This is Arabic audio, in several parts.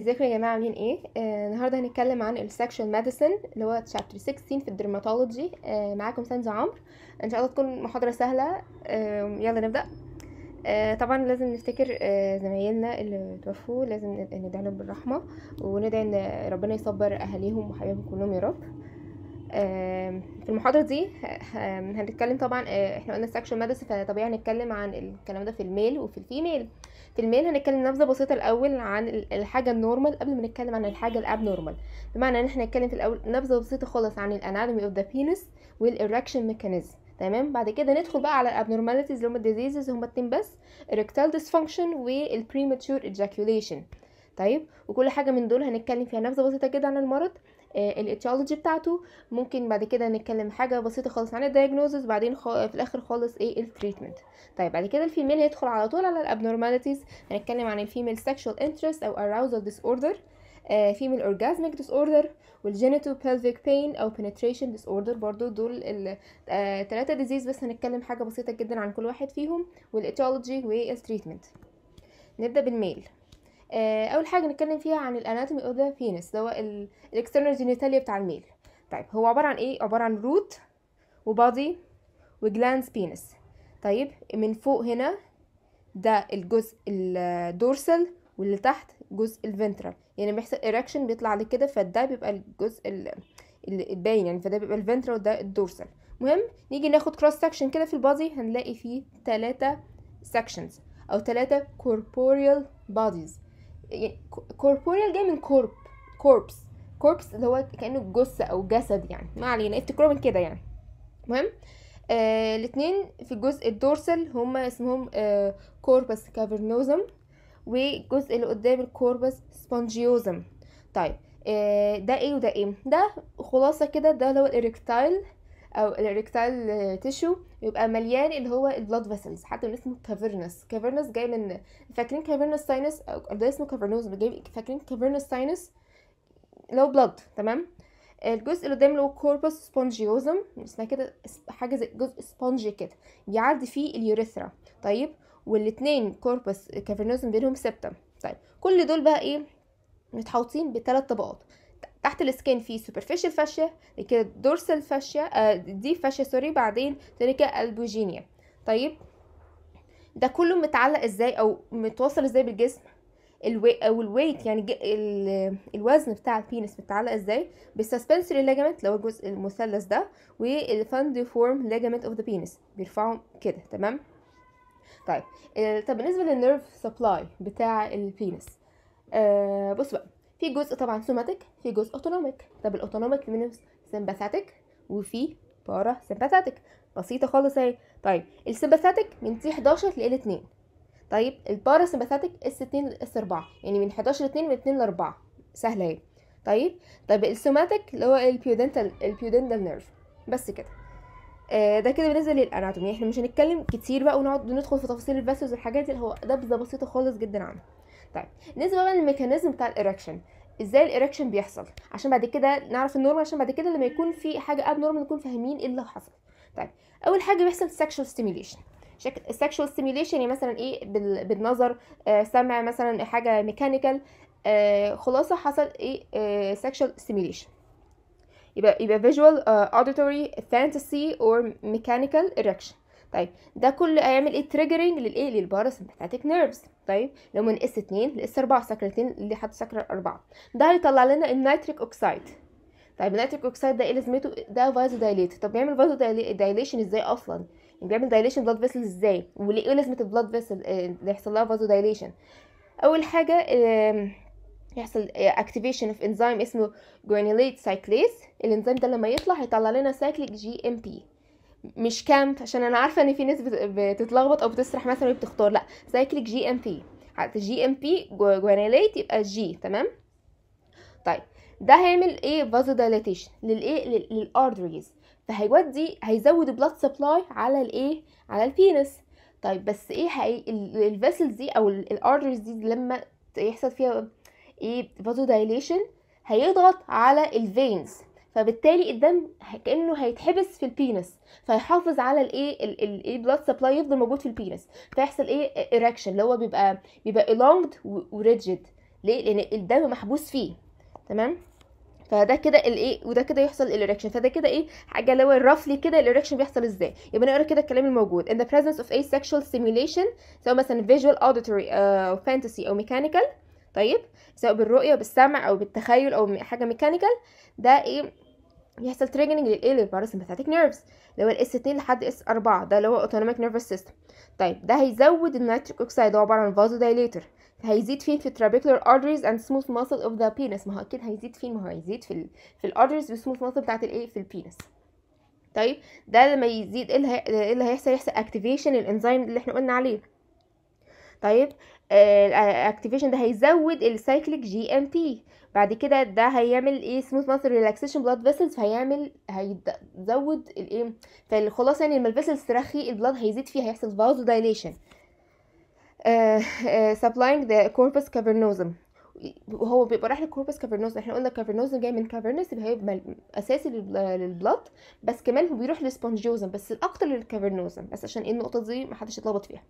ازيكم يا جماعه عاملين ايه آه النهارده هنتكلم عن السكشن ميديسن اللي هو تشابتر 16 في الدرماتولوجي آه معاكم سانزا عمرو ان شاء الله تكون محاضره سهله آه يلا نبدا آه طبعا لازم نفتكر آه زمايلنا اللي توفوا لازم ندعي لهم بالرحمه وندعي ان ربنا يصبر اهاليهم وحبايبهم كلهم يا رب في المحاضرة دي هنتكلم طبعا آه، احنا قلنا سكشن مدرسة فطبيعي هنتكلم عن الكلام ده في الميل وفي الفيميل في الميل هنتكلم نبذة بسيطة الأول عن الحاجة النورمال قبل ما نتكلم عن الحاجة الابنورمال بمعنى ان احنا نتكلم في الأول نبذة بسيطة خالص عن الاناتومي اوف ذا بينس والإركشن ميكانيزم تمام بعد كده ندخل بقى على الابنورماليتيز اللي هم الديزيزز هما اتنين بس إركتال ديسفانكشن والبريماتشور ايجاكيوليشن طيب وكل حاجه من دول هنتكلم فيها نبذه بسيطه كده عن المرض آه، الايتيولوجي بتاعته ممكن بعد كده نتكلم حاجه بسيطه خالص عن الدايجنوزس بعدين في الاخر خالص ايه التريتمنت طيب بعد كده الفيميل هيدخل على طول على الابنورماليتيز هنتكلم عن الفيميل سكشوال انترست او arousal disorder فيميل اورجازميك ديس اوردر والجينيتو بيلفيك بين او بنتريشن ديس اوردر برضو دول التلاتة آه، ديزيز بس هنتكلم حاجه بسيطه جدا عن كل واحد فيهم والايتيولوجي والتريتمنت نبدا بالميل آه، اول حاجه نتكلم فيها عن الاناتومي اوف ذا فينس اللي هو الاكسترنال جينيتاليا بتاع الميل طيب هو عباره عن ايه عباره عن روت وبادي وجلانس بينس طيب من فوق هنا ده الجزء الدورسال واللي تحت جزء الفنترال يعني بيحصل اريكشن بيطلع على كده فده بيبقى الجزء الباين يعني فده بيبقى الفنترال وده الدورسال مهم نيجي ناخد كروس سكشن كده في البادي هنلاقي فيه ثلاثة sections او ثلاثة corporeal bodies كوربوريال يعني جاي من كورب كوربس كوربس اللي هو كانه جثه او جسد يعني ما علينا افتكروا من كده يعني المهم آه الاثنين في الجزء الدورسال هما اسمهم آه كوربس كافرنوزم والجزء اللي قدام الكوربس سبونجيوزم طيب آه ده ايه وده ايه ده خلاصه كده ده اللي هو الاريكتايل او الريكتايل تيشو يبقى مليان اللي هو البلاد فيسلز حتى من اسمه كافيرنس كافيرنس جاي من فاكرين كافيرنس ساينس او ده اسمه كافيرنوس فاكرين كافيرنس ساينس لو بلاد تمام الجزء اللي قدام اللي هو كوربوس سبونجيوزم اسمها كده حاجه زي جزء سبونجي كده بيعدي فيه اليوريثرا طيب والاثنين كوربس كافيرنوزم بينهم سبتم طيب كل دول بقى ايه متحوطين بثلاث طبقات تحت السكين في سوبرفيشال فاشيا كده دورسال فاشيا دي فاشيا سوري بعدين كده البوجينيا طيب ده كله متعلق ازاي او متواصل ازاي بالجسم الوي او الويت يعني الوزن بتاع البينس متعلق ازاي بالسسبنسري ليجامنت اللي هو الجزء المثلث ده والفانديفورم ليجامنت اوف ذا بينس بيرفعهم كده تمام طيب طب بالنسبه للنيرف سبلاي بتاع البينس آه بص بقى في جزء طبعا سوماتيك في جزء اوتونوميك طب الاوتونوميك منه سمباثاتيك وفي بارا سمباثاتيك بسيطه خالص اهي طيب السمباثاتيك من تي 11 ل 2 طيب البارا سمباثاتيك اس 2 ل اس 4 يعني من 11 ل 2 من 2 ل 4 سهله اهي طيب طيب السوماتيك اللي هو البيودنتال البيودنتال نيرف بس كده آه، ده كده بالنسبه للاناتومي يعني احنا مش هنتكلم كتير بقى ونقعد ندخل في تفاصيل الفاسوس والحاجات دي هو نبذه بسيطه خالص جدا عنها طيب بالنسبه بقى للميكانيزم بتاع الاركشن ازاي الاركشن بيحصل عشان بعد كده نعرف النورمال عشان بعد كده لما يكون في حاجه اب نورمال نكون فاهمين ايه اللي حصل طيب اول حاجه بيحصل سكشوال ستيميليشن شكل السكشوال يعني مثلا ايه بالنظر آه سمع مثلا حاجه ميكانيكال آه خلاصه حصل ايه آه سكشوال يبقى يبقى visual uh, auditory fantasy or mechanical erection طيب ده كله هيعمل ايه تريجرنج للايه للباراسمبثاتيك نيرفز طيب لو من اس 2 لاس 4 سكرتين لحد سكر 4 ده هيطلع لنا النيتريك اوكسايد طيب النيتريك اوكسايد ده ايه لازمته ده فازو دايليت طب بيعمل فازو دايليشن ازاي اصلا يعني بيعمل دايليشن بلاد فيسل ازاي وليه ايه لازمه البلاد آه، فيسل اللي يحصل لها فازو دايليشن اول حاجه يحصل اكتيفيشن في انزيم اسمه جرانيليت سايكليز الانزيم ده لما يطلع هيطلع لنا سايكليك جي ام بي مش كام عشان انا عارفه ان في ناس بتتلخبط او بتسرح مثلا وبتختار لا سايكليك جي ام بي جي ام بي جرانيليت يبقى جي تمام طيب ده هيعمل ايه فازو دايليتيشن للايه للاردريز فهيودي هيزود بلاد سبلاي على الايه على البينس طيب بس ايه الفيسلز دي او الاردريز دي لما يحصل فيها ايه فازودايليشن هيضغط على الفينز فبالتالي الدم كانه هيتحبس في البينس فيحافظ على الايه الايه بلاد سبلاي يفضل موجود في البينس فيحصل ايه اريكشن اللي هو بيبقى بيبقى elonged وريجيد ليه لان الدم محبوس فيه تمام فده كده الايه وده كده يحصل الاريكشن فده كده ايه حاجه اللي هو رفلي كده الاريكشن بيحصل ازاي يبقى نقرا كده الكلام الموجود in the presence of asexual stimulation سواء مثلا visual auditory او آه، uh, fantasy او mechanical طيب سواء بالرؤيه بالسمع او بالتخيل او حاجه ميكانيكال ده ايه يحصل تريجننج للايه للباراسمباثيك نيرفز اللي هو الاس 2 لحد اس 4 ده اللي هو اوتونوميك نيرفس سيستم طيب ده هيزود النيتريك اوكسيد هو عباره عن فازو دايليتر هيزيد فين في الترابيكولار arteries and smooth muscle of the penis ما هو اكيد هيزيد فين ما هو هيزيد في ال في الارتريز والسموث muscle بتاعت الايه في البينس طيب ده لما يزيد ايه اللي إيه هيحصل يحصل activation الانزيم اللي احنا قلنا عليه طيب الاكتيفيشن ده هيزود السايكليك جي ام بي بعد كده ده هيعمل ايه سموث ماسل ريلاكسيشن بلاد فيسلز هيعمل هيزود الايه فالخلاصه يعني لما الفيسلز ترخي البلاد هيزيد فيه هيحصل فازو دايليشن سبلاينج ذا كوربس كافرنوزم هو بيبقى رايح للكوربس كافرنوزم احنا قلنا كافرنوزم جاي من كافرنس اللي هيبقى اساسي للبلط بس كمان هو بيروح للسبونجيوزم بس الاكتر للكافرنوزم بس عشان ايه النقطه دي محدش يتلخبط فيها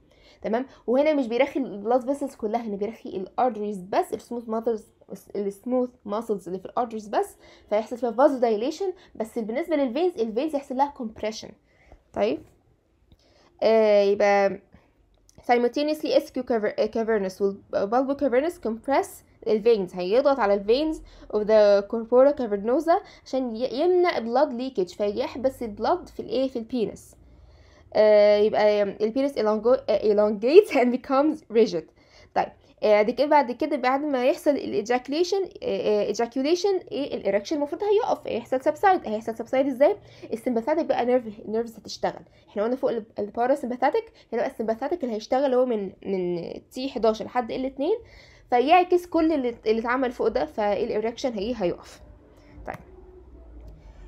تمام وهنا مش بيرخي البلط فيسلز كلها هنا بيرخي الارتريز بس السموث ماترز السموث ماسلز اللي في الارتريز بس فيحصل فيها فازو دايليشن بس بالنسبه للفينز الفينز يحصل لها كومبريشن طيب آه يبقى simultaneously SQ آه، cavernous bulbo cavernous compress الفينز هيضغط على الفينز اوف ذا كوربورا كافرنوزا عشان يمنع بلاد ليكج فيحبس البلاد في الايه في البينس آه، يبقى البينس elongates and becomes rigid طيب آه، بعد كده بعد كده بعد ما يحصل الايجاكوليشن ايجاكوليشن آه، ايه الايركشن المفروض هيقف هيحصل سبسايد هيحصل سبسايد ازاي السمباثاتيك بقى نيرف نيرفز هتشتغل احنا قلنا فوق الباراسمباثاتيك هنا بقى السمباثاتيك اللي هيشتغل هو من من تي 11 لحد ال 2 فيعكس كل اللي اتعمل فوق ده فالإريكشن هي هيقف طيب.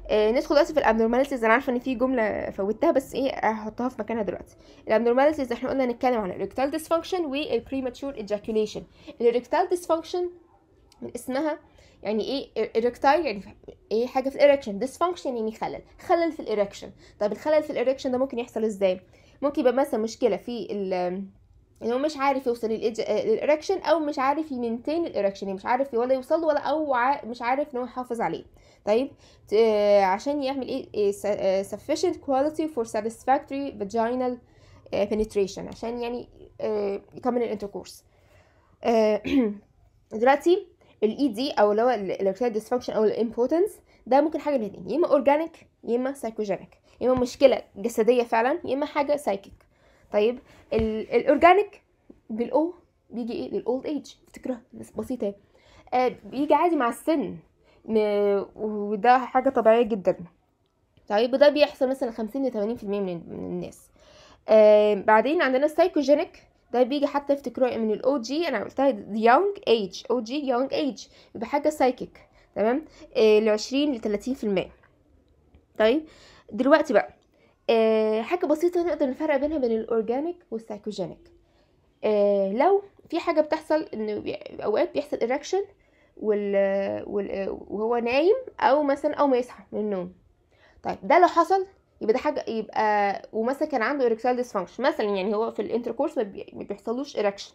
آه، ندخل دلوقتي في الابنورماليتيز انا عارفه ان في جمله فوتها بس ايه هحطها في مكانها دلوقتي الابنورماليتيز احنا قلنا نتكلم عن الريكتال ديسفانكشن والبريماتشور ايجاكيوليشن الريكتال ديسفانكشن من اسمها يعني ايه اريكتال er- يعني ايه حاجه في الايركشن ديسفانكشن يعني خلل خلل في الاريكشن طب الخلل في الاريكشن ده ممكن يحصل ازاي ممكن يبقى مثلا مشكله في ان هو مش عارف يوصل للإركشن او مش عارف يمنتين الإركشن يعني مش عارف ولا يوصل ولا او مش عارف ان هو يحافظ عليه طيب عشان يعمل ايه, إيه، sufficient quality for satisfactory vaginal آه، penetration عشان يعني يكمل آه، الانتركورس آه، دلوقتي ال ED او اللي هو erectile dysfunction او impotence ده ممكن حاجه من اتنين يا اما organic يا اما psychogenic يا اما مشكله جسديه فعلا يا اما حاجه psychic طيب الاورجانيك بالاو بيجي ايه للاولد ايج افتكرها بسيطه آه بيجي عادي مع السن وده حاجه طبيعيه جدا طيب وده بيحصل مثلا 50 ل 80% من الناس آه بعدين عندنا السايكوجينيك ده بيجي حتى افتكروا يعني من الاو جي انا قلتها يونج ايج او جي يونج ايج يبقى حاجه سايكيك تمام آه ل 20 ل 30% طيب دلوقتي بقى آه، حاجة بسيطة نقدر نفرق بينها بين الأورجانيك والسايكوجينيك آه، لو في حاجة بتحصل إن أوقات بيحصل إركشن وهو نايم أو مثلا أو ما يصحى من النوم طيب ده لو حصل يبقى ده حاجه يبقى ومثلا كان عنده اريكتايل ديسفانكشن مثلا يعني هو في الانتركورس ما بيحصلوش اريكشن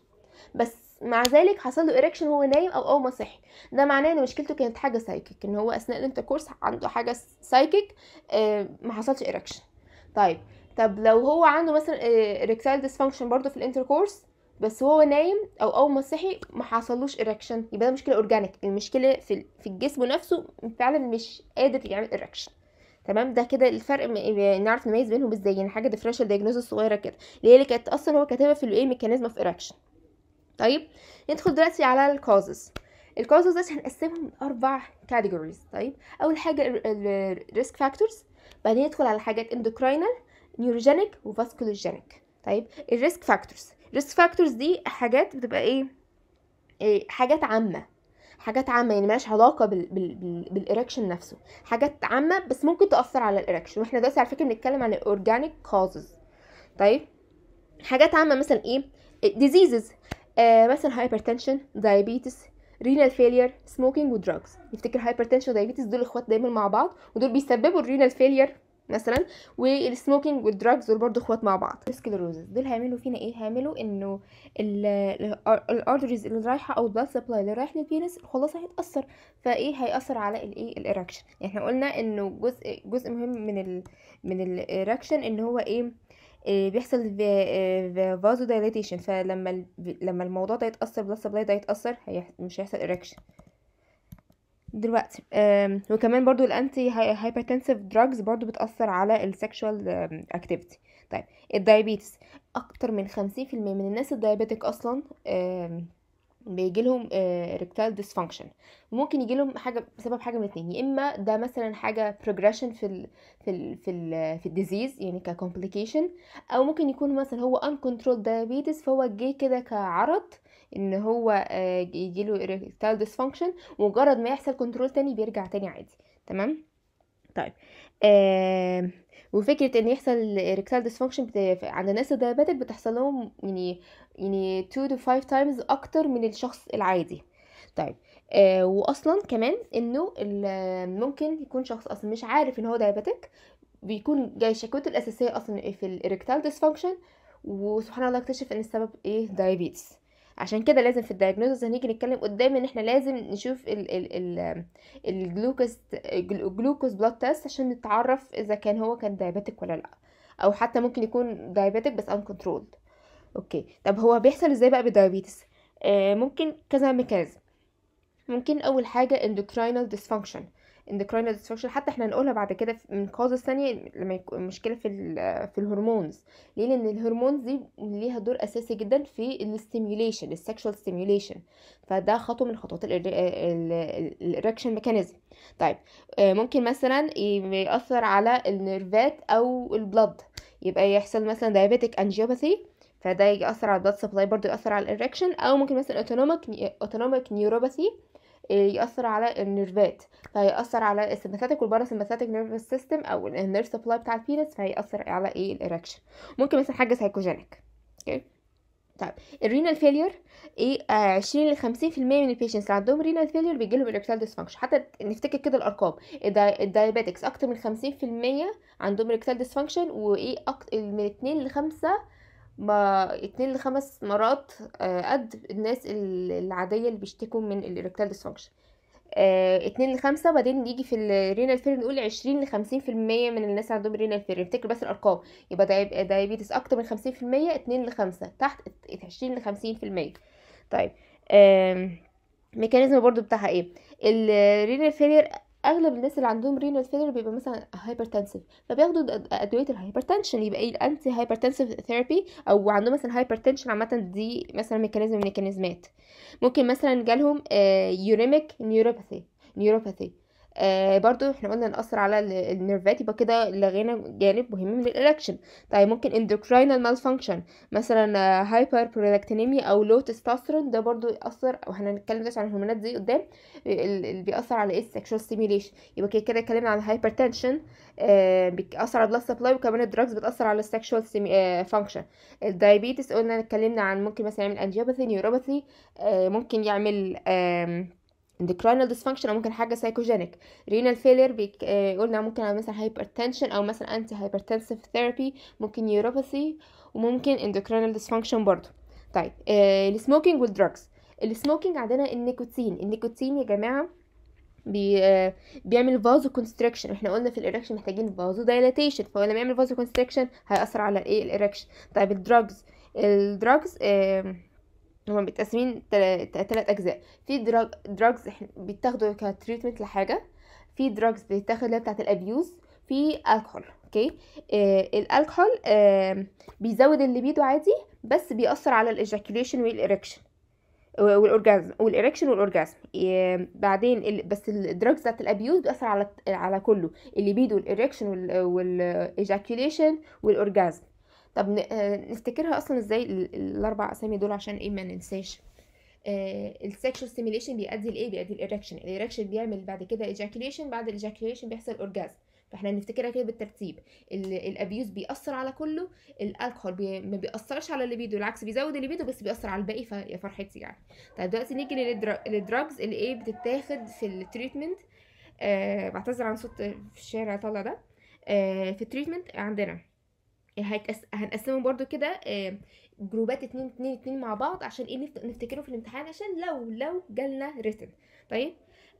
بس مع ذلك حصل له اريكشن وهو نايم او اول ما صحي ده معناه ان مشكلته كانت حاجه سايكيك ان هو اثناء الانتركورس عنده حاجه سايكيك آه، ما حصلش اريكشن طيب طب لو هو عنده مثلا ريكتايل آه، ديسفانكشن برضه في الانتركورس بس هو نايم او اول ما صحي ما حصلوش اريكشن يبقى ده مشكله اورجانيك المشكله في في الجسم نفسه فعلا مش قادر يعمل اريكشن تمام ده كده الفرق يعني نعرف نميز بينهم ازاي يعني حاجه ديفرنشال دايجنوز صغيره كده اللي هي اللي كانت اصلا هو كاتبها في الايه ميكانيزم اوف اريكشن طيب ندخل دلوقتي على الكوزز الكوزز دي هنقسمهم لاربع كاتيجوريز طيب اول حاجه الريسك فاكتورز بعدين ندخل على حاجات اندوكراينال نيوروجينيك وفاسكولوجينيك طيب الريسك فاكتورز الريسك فاكتورز دي حاجات بتبقى ايه, إيه حاجات عامه حاجات عامه يعني مالهاش علاقه بال... بال... نفسه حاجات عامه بس ممكن تاثر على الإركشن، واحنا دلوقتي على فكره بنتكلم عن الاورجانيك كوزز، طيب حاجات عامه مثلا ايه ديزيزز آه مثلا هايبرتنشن دايابيتس رينال فيلير سموكينج ودراجز نفتكر هايبرتنشن ودايبيتس دول اخوات دايما مع بعض ودول بيسببوا الرينال فيلير مثلا والسموكينج والدراجز دول برضه اخوات مع بعض السكلروزز دول هيعملوا فينا ايه هيعملوا انه الارتريز اللي رايحه او البلاد سبلاي اللي رايح للفينس خلاص هيتاثر فايه هياثر على الايه الايركشن يعني احنا قلنا انه جزء جزء مهم من الـ من الايركشن ان هو ايه آه، بيحصل فازو آه، دايليتيشن فلما لما الموضوع ده يتاثر بلس بلاي ده يتاثر مش هيحصل اريكشن دلوقتي وكمان برضو الانتي هايبرتنسيف دراجز برضو بتاثر على السكشوال اكتيفيتي طيب الدايابيتس اكتر من 50% من الناس الدايابيتك اصلا بيجي لهم ريكتال آه، ديسفانكشن ممكن يجي لهم حاجه بسبب حاجه من الاثنين يا اما ده مثلا حاجه بروجريشن في ال في ال في ال في الديزيز يعني ككومبليكيشن او ممكن يكون مثلا هو uncontrolled diabetes فهو جه كده كعرض ان هو آه، يجي له ريكتال ديسفانكشن ومجرد ما يحصل كنترول تاني بيرجع تاني عادي تمام طيب آه وفكره ان يحصل ريكتال ديسفانكشن عند الناس الدايابيتك بتحصل لهم يعني يعني 2 to 5 times اكتر من الشخص العادي طيب آه واصلا كمان انه ممكن يكون شخص اصلا مش عارف ان هو دايابيتك بيكون جاي شكوته الاساسيه اصلا في الريكتال ديسفانكشن وسبحان الله اكتشف ان السبب ايه دايابيتس عشان كده لازم في الدايجنوزز هنيجي نتكلم قدام ان احنا لازم نشوف الجلوكوز الجلوكوز بلاد تيست عشان نتعرف اذا كان هو كان دايابيتك ولا لا او حتى ممكن يكون دايابيتك بس انكنترولد اوكي طب هو بيحصل ازاي بقى بالدايابيتس آه ممكن كذا ميكانيزم ممكن اول حاجه اندوكراينال ديسفانكشن endocrine disfunction حتى احنا هنقولها بعد كده من كوزز ثانيه لما يكون مشكله في في الهرمونز ليه لان الهرمونز دي ليها دور اساسي جدا في الاستيميوليشن السكشوال ستيميوليشن فده خطوه من خطوات الايركشن ميكانيزم طيب آه، ممكن مثلا يأثر على النيرفات او البلد يبقى يحصل مثلا دايابيتك انجيوباثي فده يأثر على البلد سبلاي برضه يأثر على الإركشن أو ممكن مثلا أوتونوميك أوتونوميك نيوروباثي آه، يأثر على النيرفات فهيأثر على السمباثيتك والباراسمباثيتك نيرفس سيستم او النيرف سبلاي بتاع البينس فهيأثر على ايه الإريكشن ممكن مثلا حاجه سايكوجينيك اوكي طيب الرينال فيلير ايه آه 20 ل 50% من البيشنتس اللي عندهم رينال فيلير بيجي لهم الاكتال ديسفانكشن حتى نفتكر كده الارقام الدايابيتكس اكتر من 50% عندهم الاكتال ديسفانكشن وايه اكتر من 2 ل 5 ما اتنين لخمس مرات آه، قد الناس العاديه اللي بيشتكوا من الإريكتال ديسفانكشن آه، اتنين لخمسة بعدين نيجي في الرينال فيرن نقول عشرين لخمسين في المية من الناس عندهم رينال فيرن افتكر بس الارقام يبقى دايابيتس اكتر من خمسين في المية اتنين لخمسة تحت عشرين لخمسين في المية طيب ميكانيزم برضو بتاعها ايه الرينال فيلير اغلب الناس اللي عندهم رينال فيلر بيبقى مثلا هايبرتنسيف فبياخدوا ادويه الهايبرتنشن يبقى ايه الانتي هايبرتنسيف ثيرابي او عندهم مثلا هايبرتنشن عامه دي مثلا ميكانيزم من الميكانيزمات ممكن مثلا جالهم يوريميك نيوروباثي نيوروباثي آه برضو احنا قلنا نأثر على النيرفات يبقى كده لغينا جانب مهم من الالكشن طيب ممكن اندوكراينال malfunction مثلا هايبر آه، او لو تستوستيرون ده برضو يأثر هنتكلم دلوقتي عن الهرمونات دي قدام اللي بيأثر على ايه السكشوال stimulation يبقى كده اتكلمنا عن hypertension تنشن آه، بيأثر على البلاد سبلاي وكمان الدراجز بتأثر على السكشوال آه، فانكشن الدايابيتس قلنا اتكلمنا عن ممكن مثلا يعمل انجيوباثي نيوروباثي ممكن يعمل آه endocrine dysfunction او ممكن حاجه سايكوجينيك renal failure بيك... آه، قلنا ممكن مثلا hypertension او مثلا anti hypertensive therapy ممكن neuropathy وممكن endocrine dysfunction برضو طيب آه السموكينج والدراجز السموكينج عندنا النيكوتين النيكوتين يا جماعه بي آه، بيعمل فازو كونستريكشن احنا قلنا في الاريكشن محتاجين فازو دايليتيشن فهو لما يعمل فازو كونستريكشن هياثر على الايه الاريكشن طيب الدراجز الدراجز آه هما متقسمين تلات أجزاء في دراجز بيتاخدوا كتريتمنت لحاجة في دراجز بتتاخد اللي بتاعت الأبيوز في الكحول اوكي آه الكحول آه بيزود الليبيدو عادي بس بيأثر على الإجاكيوليشن والإريكشن والاورجازم والإريكشن والاورجازم بعدين ال... بس الدراجز بتاعت الابيوز بتاثر على على كله الليبيدو والإريكشن والإجاكيوليشن والاورجازم طب آه، نفتكرها اصلا ازاي الاربع اسامي دول عشان ايه ما ننساش السكشوال آه، ستيميليشن بيؤدي لايه بيؤدي الايركشن الايركشن بيعمل بعد كده ايجاكيوليشن بعد الايجاكيوليشن بيحصل اورجازم فاحنا نفتكرها كده بالترتيب الابيوز بيأثر على كله الالكحول بي... ما بيأثرش على الليبيدو العكس بيزود الليبيدو بس بيأثر على الباقي فيا فرحتي يعني طيب دلوقتي نيجي للدراجز اللي ايه بتتاخد في التريتمنت آه بعتذر عن صوت في الشارع طالع ده آه في التريتمنت عندنا هنقسمهم برضو كده جروبات اتنين اتنين اتنين مع بعض عشان ايه نفتكره في الامتحان عشان لو لو جالنا ريتن طيب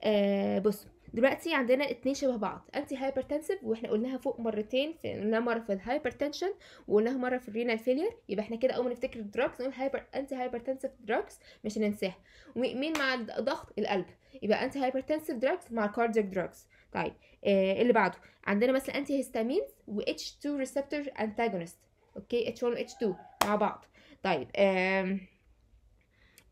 آه بص دلوقتي عندنا اتنين شبه بعض انتي هايبرتنسيف واحنا قلناها فوق مرتين في قلناها مره في الهايبرتنشن وقلناها مره في الرينال فيلير يبقى احنا كده اول ما نفتكر الدراجز نقول هايبر انتي هايبرتنسيف دراجز مش هننساها ومين مع الضغط القلب يبقى انتي هايبرتنسيف دراجز مع كارديك دراجز طيب آه، اللي بعده عندنا مثلا انتي هيستامين و H2 ريسبتور انتاجونست اوكي H1 و H2 مع بعض طيب آه،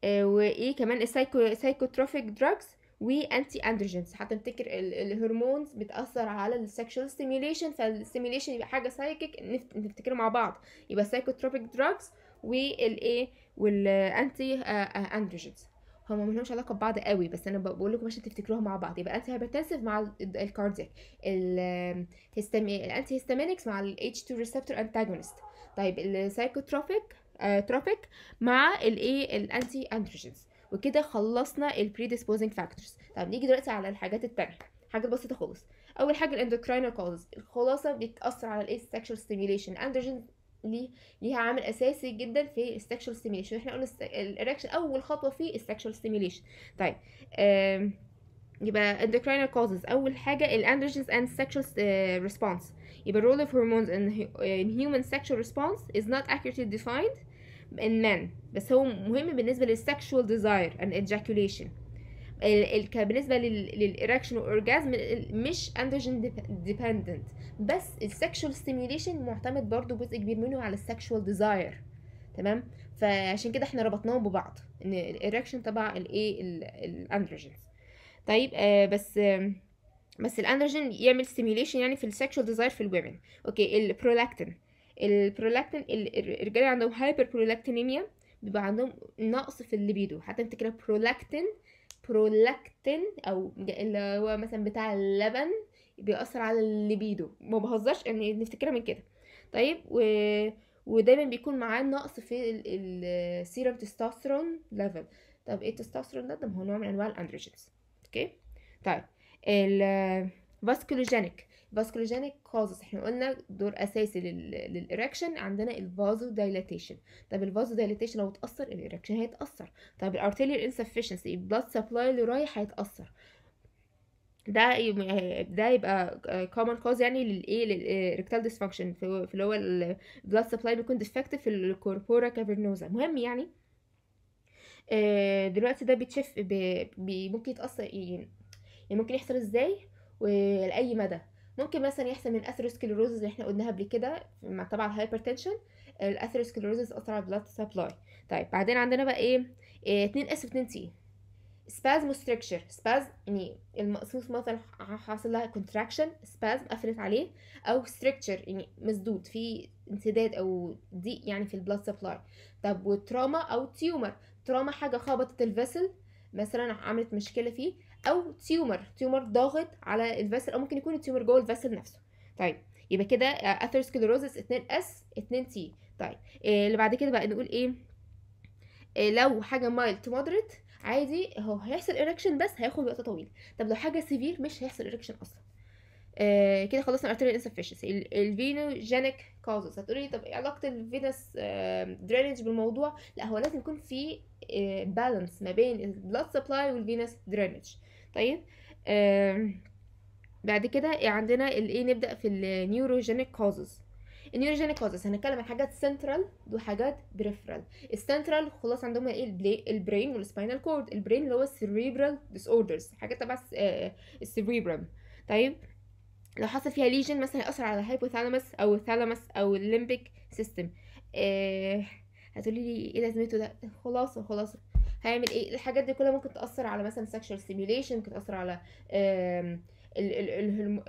وايه كمان السايكو سايكوتروفيك دراجز وانتي اندروجينز نفتكر الهرمونز بتاثر على السكشوال ستيميوليشن فالستيميوليشن يبقى حاجه سايكيك نفتكره مع بعض يبقى سايكوتروفيك دراجز والايه والانتي اندروجينز هما ملهمش علاقه ببعض قوي بس انا بقول لكم عشان تفتكروها مع بعض يبقى انتي هايبرتنسيف مع الكاردياك الانتي هيستامينكس مع الاتش 2 ريسبتور انتاجونست طيب السايكوتروفيك آه تروفيك مع الايه الانتي اندروجينز وكده خلصنا ديسبوزنج فاكتورز طب نيجي دلوقتي على الحاجات التانية حاجات بسيطه خالص اول حاجه الاندوكراينال كوزز الخلاصه بتاثر على الايه سكشوال ستيميليشن اندروجينز ليه ليها عامل اساسي جدا في السكشوال ستيميليشن احنا قلنا الاريكشن اول خطوه في السكشوال ستيميليشن طيب يبقى endocrine causes اول حاجه الاندروجينز اند سكشوال ريسبونس يبقى role اوف هرمونز ان in human sexual response is not accurately defined in men بس هو مهم بالنسبه للسكشوال ديزاير اند ejaculation بالنسبه للاراكشن والاورجازم مش اندروجين ديبندنت بس السكشوال ستيميليشن معتمد برضو جزء كبير منه على السكشوال ديزاير تمام فعشان كده احنا ربطناهم ببعض ان الاراكشن تبع الايه الاندروجين طيب آه بس آه بس الاندروجين يعمل ستيميليشن يعني في السكشوال ديزاير في الومن اوكي البرولاكتين البرولاكتين الرجال عندهم هايبر برولاكتينيميا بيبقى عندهم نقص في الليبيدو حتى انت كده برولاكتين برولاكتين او اللي هو مثلا بتاع اللبن بيأثر على الليبيدو ما بهزرش يعني نفتكرها من كده طيب و... ودايما بيكون معاه نقص في السيرم تستوستيرون ليفل طب ايه التستوستيرون ده ده هو نوع من انواع الاندروجينز اوكي طيب الفاسكولوجينيك فاسكولوجينيك كوزز احنا قلنا دور اساسي للإريكشن عندنا الفازو دايلاتيشن طب الفازو دايلاتيشن لو اتأثر الإريكشن هيتأثر طب الارتيريال انسفشنسي البلاد سبلاي اللي رايح هيتأثر ده ده يبقى كومن كوز يعني للايه للريكتال ديسفانكشن في اللي هو البلاد سبلاي بيكون ديفكتيف في الكوربورا كافرنوزا مهم يعني آه، دلوقتي ده بيتشف ممكن يتاثر يعني ممكن يحصل ازاي ولاي مدى ممكن مثلا يحصل من اثيروسكليروزز اللي احنا قلناها قبل كده مع طبعا الهايبرتنشن الاثيروسكليروزز اثر على البلاد سبلاي طيب بعدين عندنا بقى ايه 2 اس و 2 تي سبازم ستركشر سبازم يعني المقصوص مثلا حاصل لها كونتراكشن سبازم قفلت عليه او ستركشر يعني مسدود في انسداد او ضيق يعني في البلاد سبلاي طب وتراما او تيومر تراما حاجه خبطت الفيسل مثلا عملت مشكله فيه او تيومر تيومر ضاغط على الفاسل او ممكن يكون التيومر جوه الفاسل نفسه طيب يبقى كده سكلروزس 2 اس 2 تي طيب إيه اللي بعد كده بقى نقول ايه, إيه لو حاجه مايل تو مودريت عادي هو هيحصل اريكشن بس هياخد وقت طويل طب لو حاجه سيفير مش هيحصل اريكشن اصلا آه كده خلصنا arterial insufficiency الفينوجينيك كوزز هتقولي طب ايه علاقه الفينس درينج آه، بالموضوع لا هو لازم يكون في بالانس آه، ما بين البلاد سبلاي والفينس درينج طيب بعد كده عندنا الايه نبدا في النيوروجينيك كوزز النيوروجينيك كوزز هنتكلم عن حاجات سنترال وحاجات بريفرال السنترال خلاص عندهم ايه البرين والسباينال كورد البرين اللي هو السيريبرال ديس اوردرز حاجات تبع السيريبرم آه، آه، طيب لو حصل فيها ليجن مثلا هيأثر على الهايبوثالامس او الثالامس او الليمبيك سيستم آه هتقولي لي ايه لازمته ده خلاصه خلاصه هيعمل ايه الحاجات دي كلها ممكن تاثر على مثلا سكشوال ستيميوليشن ممكن تاثر على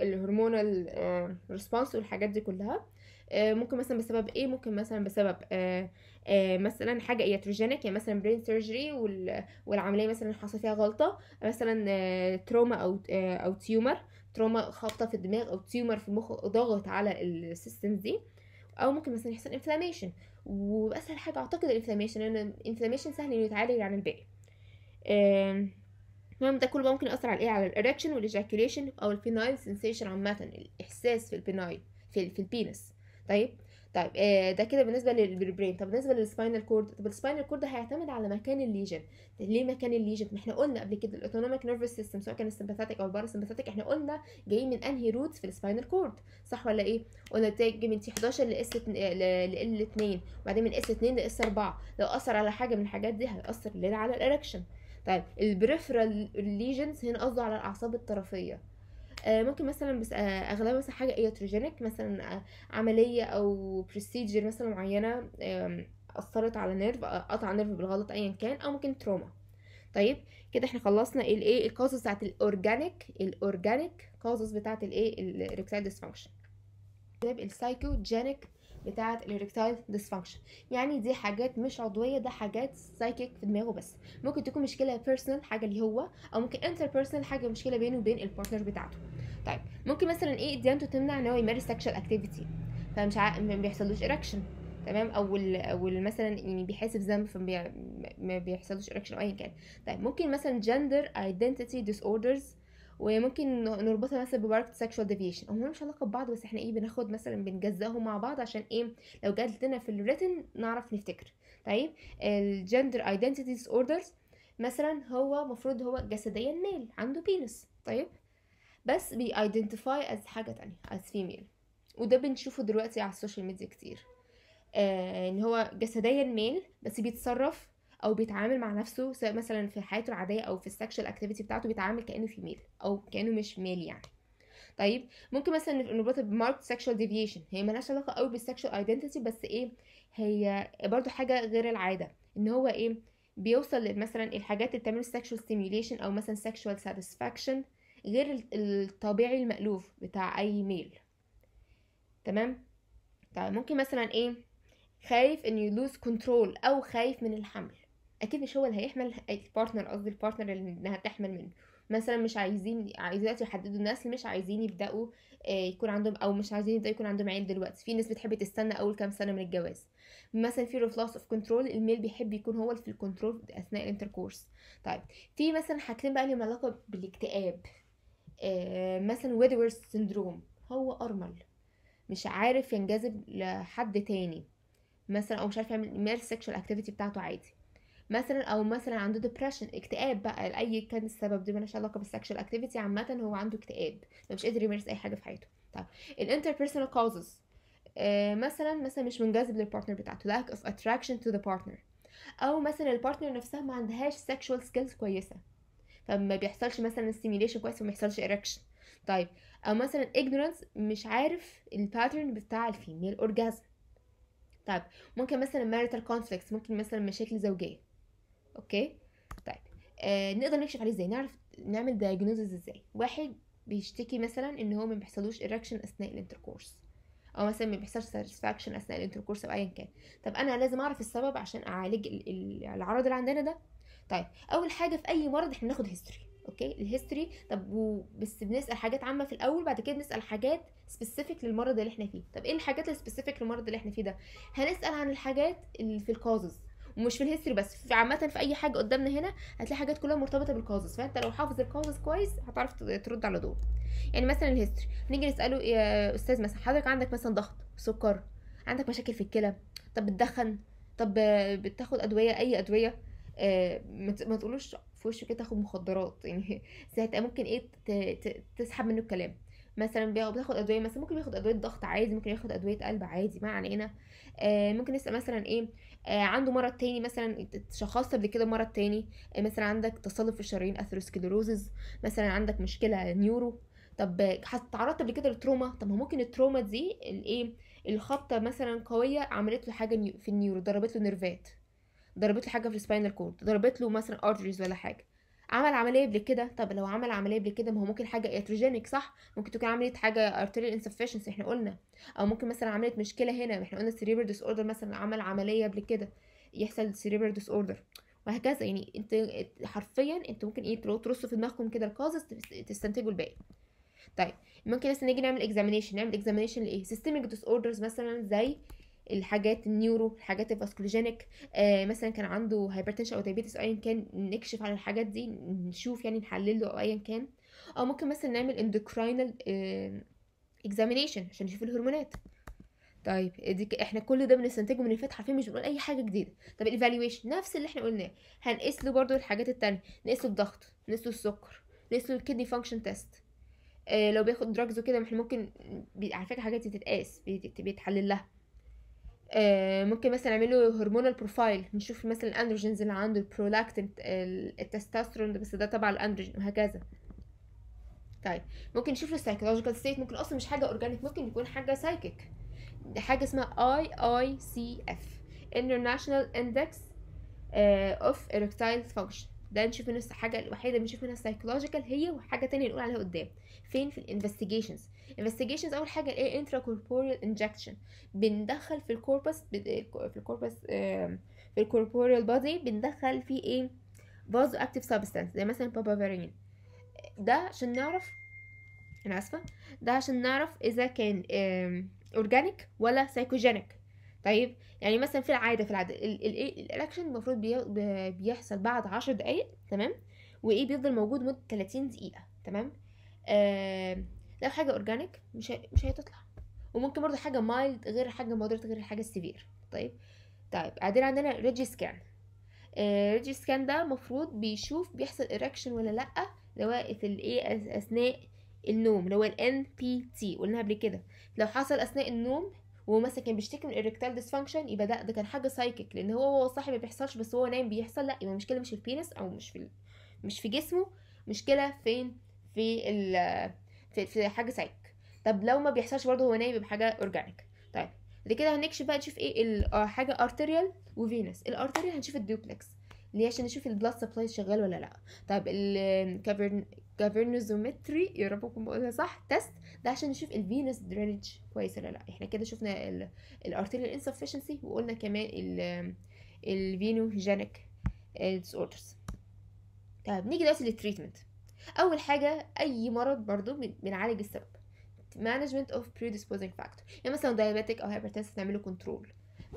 الهرمونال ريسبونس والحاجات دي كلها آه، ممكن مثلا بسبب ايه ممكن مثلا بسبب آه، آه، مثلا حاجه ياتروجينيك يعني مثلا برين سيرجري والعمليه مثلا حصل فيها غلطه مثلا تروما او او تيومر تروما خبطه في الدماغ او تيومر في المخ ضغط على السيستم دي او ممكن مثلا يحصل انفلاميشن واسهل حاجه اعتقد الانفلاميشن لان الانفلاميشن سهل انه يتعالج عن الباقي المهم ده كله ممكن ياثر على ايه على الاريكشن والاجاكيوليشن او البينايل سنسيشن عامه الاحساس في البينايل في, في البينس طيب طيب آه ده كده بالنسبه للبرين طب بالنسبه للسباينال كورد طب السباينال كورد هيعتمد على مكان الليجن ليه مكان الليجن ما احنا قلنا قبل كده الاوتونوميك نيرفس سيستم سواء كان السمباثاتيك او سمباثاتيك احنا قلنا جاي من انهي روتس في السباينال كورد صح ولا ايه قلنا جاي من تي 11 ل اس آه، ل 2 وبعدين من اس 2 ل اس 4 لو اثر على حاجه من الحاجات دي هيأثر على الاركشن طيب البريفرال ليجنز هنا قصده على الاعصاب الطرفيه آه، ممكن مثلا بس آه، اغلبها مثلا حاجه ايتروجينيك مثلا آه، عمليه او بروسيجر مثلا معينه اثرت على نيرف قطع نيرف بالغلط ايا كان او ممكن تروما طيب كده احنا خلصنا الايه القصص بتاعت الاورجانيك الاورجانيك قصص بتاعت الايه الريكسايل ديسفانكشن السايكوجينيك بتاعه الريكتايل ديسفانكشن يعني دي حاجات مش عضويه ده حاجات سايكيك في دماغه بس ممكن تكون مشكله بيرسونال حاجه اللي هو او ممكن انتر بيرسونال حاجه مشكله بينه وبين البارتنر بتاعته طيب ممكن مثلا ايه ديانته تمنع ان هو يمارس سكشوال اكتيفيتي فمش ما بيحصلوش اركشن تمام او او مثلا يعني بيحاسب ذنب فما بيحصلوش اركشن او ايا كان طيب ممكن مثلا جندر ايدنتيتي ديس اوردرز وممكن نربطها مثلا بباركت سكشوال ديفيشن هم مش علاقه ببعض بس احنا ايه بناخد مثلا بنجزأهم مع بعض عشان ايه لو جات لنا في الريتن نعرف نفتكر طيب الجندر ايدنتيتي اوردرز مثلا هو مفروض هو جسديا ميل عنده بينس طيب بس بي ايدنتيفاي از حاجه تانية از فيميل وده بنشوفه دلوقتي على السوشيال ميديا كتير آه، ان هو جسديا ميل بس بيتصرف او بيتعامل مع نفسه سواء مثلا في حياته العاديه او في السكشوال اكتيفيتي بتاعته بيتعامل كانه في ميل او كانه مش ميل يعني طيب ممكن مثلا نربطها بمارك سكشوال ديفيشن هي مالهاش علاقه قوي بالسكشوال ايدنتيتي بس ايه هي برضو حاجه غير العاده ان هو ايه بيوصل مثلا الحاجات اللي بتعمل سكشوال ستيميوليشن او مثلا سكشوال ساتسفاكشن غير الطبيعي المألوف بتاع اي ميل تمام طيب ممكن مثلا ايه خايف ان يلوز كنترول او خايف من الحمل اكيد مش هو اللي هيحمل البارتنر قصدي البارتنر اللي هتحمل منه مثلا مش عايزين عايزين دلوقتي يحددوا الناس اللي مش عايزين يبداوا آه، يكون عندهم او مش عايزين يبداوا يكون عندهم عيل دلوقتي في ناس بتحب تستنى اول كام سنه من الجواز مثلا في لوس اوف كنترول الميل بيحب يكون هو في الكنترول اثناء الانتركورس طيب في مثلا حاجتين بقى ليهم علاقه بالاكتئاب آه، مثلا ويدورز سندروم هو ارمل مش عارف ينجذب لحد تاني مثلا او مش عارف يعمل ميل سيكشوال اكتيفيتي بتاعته عادي مثلا او مثلا عنده ديبرشن اكتئاب بقى لاي كان السبب دي مالهاش علاقه بالسكشوال اكتيفيتي عامه هو عنده اكتئاب مش قادر يمارس اي حاجه في حياته طب الانتربيرسونال كوزز مثلا مثلا مش منجذب للبارتنر بتاعته lack of attraction to the partner او مثلا البارتنر نفسها ما عندهاش سexual سكيلز كويسه فما بيحصلش مثلا ستيميليشن كويس وما بيحصلش erection طيب او مثلا ignorance مش عارف الباترن بتاع الفيميل اورجازم طيب ممكن مثلا marital conflicts ممكن مثلا مشاكل زوجيه اوكي طيب آه نقدر نكشف عليه ازاي نعرف نعمل دايجنوزز ازاي واحد بيشتكي مثلا ان هو ما بيحصلوش اراكشن اثناء الانتركورس او مثلا ما بيحصلش ساتسفاكشن اثناء الانتركورس او ايا كان طب انا لازم اعرف السبب عشان اعالج العرض اللي عندنا ده طيب اول حاجه في اي مرض احنا بناخد هيستوري اوكي الهيستوري طب بس بنسال حاجات عامه في الاول بعد كده بنسال حاجات سبيسيفيك للمرض اللي احنا فيه طب ايه الحاجات السبيسيفيك للمرض اللي احنا فيه ده هنسال عن الحاجات اللي في الكازز ومش في الهيستوري بس في عامه في اي حاجه قدامنا هنا هتلاقي حاجات كلها مرتبطه بالكازز فانت لو حافظ الكازز كويس هتعرف ترد على دول يعني مثلا الهيستوري نيجي نساله يا استاذ مثلا حضرتك عندك مثلا ضغط سكر عندك مشاكل في الكلى طب بتدخن طب بتاخد ادويه اي ادويه آه ما تقولوش في وشه إيه كده تاخد مخدرات يعني ساعتها ممكن ايه تسحب منه الكلام مثلا بتاخد ادويه مثلا ممكن ياخد ادويه ضغط عادي ممكن ياخد ادويه قلب عادي ما علينا آه ممكن يسال مثلا ايه آه عنده مرض تاني مثلا اتشخصت قبل كده مرض تاني آه مثلا عندك تصلب في الشرايين اثروسكليروزز مثلا عندك مشكله نيورو طب تعرضت قبل كده لتروما طب ما ممكن التروما دي الايه الخبطه مثلا قويه عملت له حاجه في النيورو ضربت له نيرفات ضربت له حاجه في السباينال كورد ضربت له مثلا ارتريز ولا حاجه عمل عمليه قبل كده طب لو عمل عمليه قبل كده ما هو ممكن حاجه اتروجينيك صح ممكن تكون عمليه حاجه ارتيريال انسفيشنس احنا قلنا او ممكن مثلا عمليه مشكله هنا احنا قلنا سيريبر ديس اوردر مثلا عمل عمليه قبل كده يحصل سيريبر ديس اوردر وهكذا يعني انت حرفيا انت ممكن ايه ترصوا في دماغكم كده الكازز تستنتجوا الباقي طيب ممكن مثلا نيجي نعمل اكزامينشن نعمل اكزامينشن لايه سيستميك ديس اوردرز مثلا زي الحاجات النيورو الحاجات الفاسكولوجينيك آه مثلا كان عنده هايبرتنشن او دايبيتس ايا كان نكشف على الحاجات دي نشوف يعني نحلله او ايا كان او ممكن مثلا نعمل اندوكراينال اكزامينيشن آه، عشان نشوف الهرمونات طيب دي احنا كل ده بنستنتجه من الفتحه حرفيا مش بنقول اي حاجه جديده طب الايفالويشن نفس اللي احنا قلناه هنقيس له برده الحاجات التانية نقيس له الضغط نقيس له السكر نقيس له الكدني فانكشن تيست لو بياخد دراجز وكده احنا ممكن على فكره حاجات دي تتقاس بيتحلل لها آه، ممكن مثلا نعمله هرمونال بروفايل نشوف مثلا الاندروجينز اللي عنده البرولاكتين التستوستيرون بس ده تبع الاندروجين وهكذا طيب ممكن نشوف له السايكولوجيكال ستيت ممكن اصلا مش حاجه اورجانيك ممكن يكون حاجه سايكيك حاجه اسمها اي اي سي اف international index آه، of erectile function ده نشوف منه الحاجه الوحيده اللي بنشوف منها السايكولوجيكال هي وحاجه تانية نقول عليها قدام فين في الانفستيجيشنز investigations اول حاجه الايه intracorporeal injection بندخل في الكوربس في الكوربس في الكوربوريال بودي بندخل فيه ايه فازو اكتيف سبستانس زي مثلا بابافارين ده عشان نعرف انا اسفه ده عشان نعرف اذا كان اورجانيك ولا سايكوجينيك طيب يعني مثلا في العاده في العاده الاكشن إيه، المفروض بيحصل بعد عشر دقايق تمام وايه بيفضل موجود مده 30 دقيقه تمام آه لو حاجه اورجانيك مش هي... مش هتطلع وممكن برضه حاجه مايلد غير حاجه مودريت غير حاجه سيفير طيب طيب بعدين عندنا ريجي سكان ريجي سكان ده المفروض بيشوف بيحصل اريكشن ولا لا لوائف الايه اثناء النوم اللي هو ان بي تي قلناها قبل كده لو حصل اثناء النوم وهو مثلا كان بيشتكي من الاريكتال ديسفانكشن يبقى ده ده كان حاجه سايكيك لان هو هو صاحي ما بيحصلش بس هو نايم بيحصل لا يبقى المشكله مش في البينس او مش في مش في جسمه مشكله فين في ال في, في حاجه سايك طب لو ما بيحصلش برضه هو نايم بحاجه حاجه اورجانيك طيب بعد كده هنكشف بقى نشوف ايه آه، حاجه ارتريال وفينس الارتريال هنشوف الدوبلكس ليه عشان نشوف البلاد سبلاي شغال ولا لا طب الكافرن يا رب اكون بقولها صح تيست ده عشان نشوف الفينس درينج كويس ولا لا احنا كده شفنا الارتريال انسفشنسي وقلنا كمان ال الفينوجينيك ديس اوردرز نيجي دلوقتي للتريتمنت اول حاجه اي مرض برضو بنعالج السبب مانجمنت اوف predisposing factor يعني مثلا diabetic او hypertensive نعمله كنترول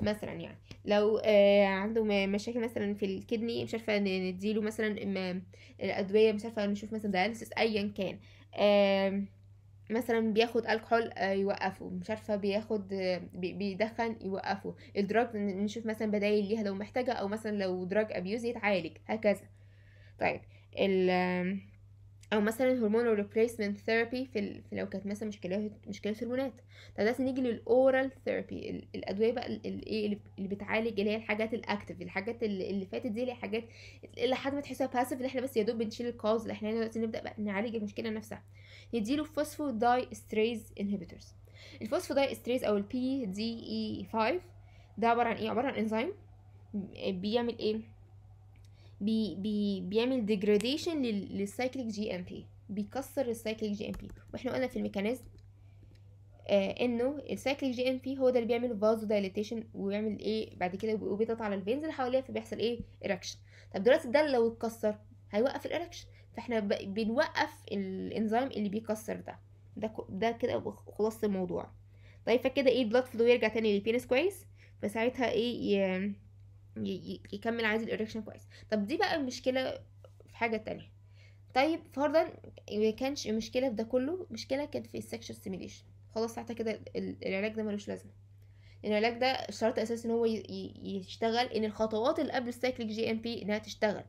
مثلا يعني لو آه عنده مشاكل مثلا في الكدني مش عارفه نديله مثلا الادويه مش عارفه نشوف مثلا داياليسيس ايا كان آه مثلا بياخد الكحول آه يوقفه مش عارفه بياخد آه، بيدخن يوقفه الدراج نشوف مثلا بدايل ليها لو محتاجه او مثلا لو دراج ابيوز يتعالج هكذا طيب ال او مثلا هرمون ريبليسمنت ثيرابي في لو كانت مثلا مشكله مشكله هرمونات طب دلوقتي نيجي للاورال ثيرابي الادويه بقى الايه اللي بتعالج اللي هي الحاجات الاكتف الحاجات اللي فاتت دي اللي هي حاجات اللي حد ما تحسها باسف اللي احنا بس يا دوب بنشيل الكوز اللي احنا دلوقتي نبدا بقى نعالج المشكله نفسها نديله فوسفو داي استريز انهبيتورز الفوسفو داي استريز او البي دي اي 5 ده عباره عن ايه عباره عن انزيم بيعمل ايه بي بي بيعمل ديجراديشن للسايكليك جي ام بي بيكسر السايكليك جي ام بي واحنا قلنا في الميكانيزم آه انه السايكليك جي ام بي هو ده اللي بيعمل فازو دايليتيشن ويعمل ايه بعد كده وبيضغط على الفينز اللي حواليها فبيحصل ايه اراكشن طب دلوقتي ده لو اتكسر هيوقف الاراكشن فاحنا بنوقف الانزيم اللي بيكسر ده ده ده كده خلاصه الموضوع طيب فكده ايه البلاد فلو يرجع تاني للبينس كويس فساعتها ايه يكمل عادي الإريكشن كويس طب دي بقى المشكله في حاجة تانية طيب فرضا ما كانش المشكله في ده كله مشكلة كانت في السكشوال ستيميليشن خلاص ساعتها كده العلاج ده ملوش لازمة العلاج ده الشرط الأساسي إن هو يشتغل إن الخطوات اللي قبل السايكليك جي ام بي إنها تشتغل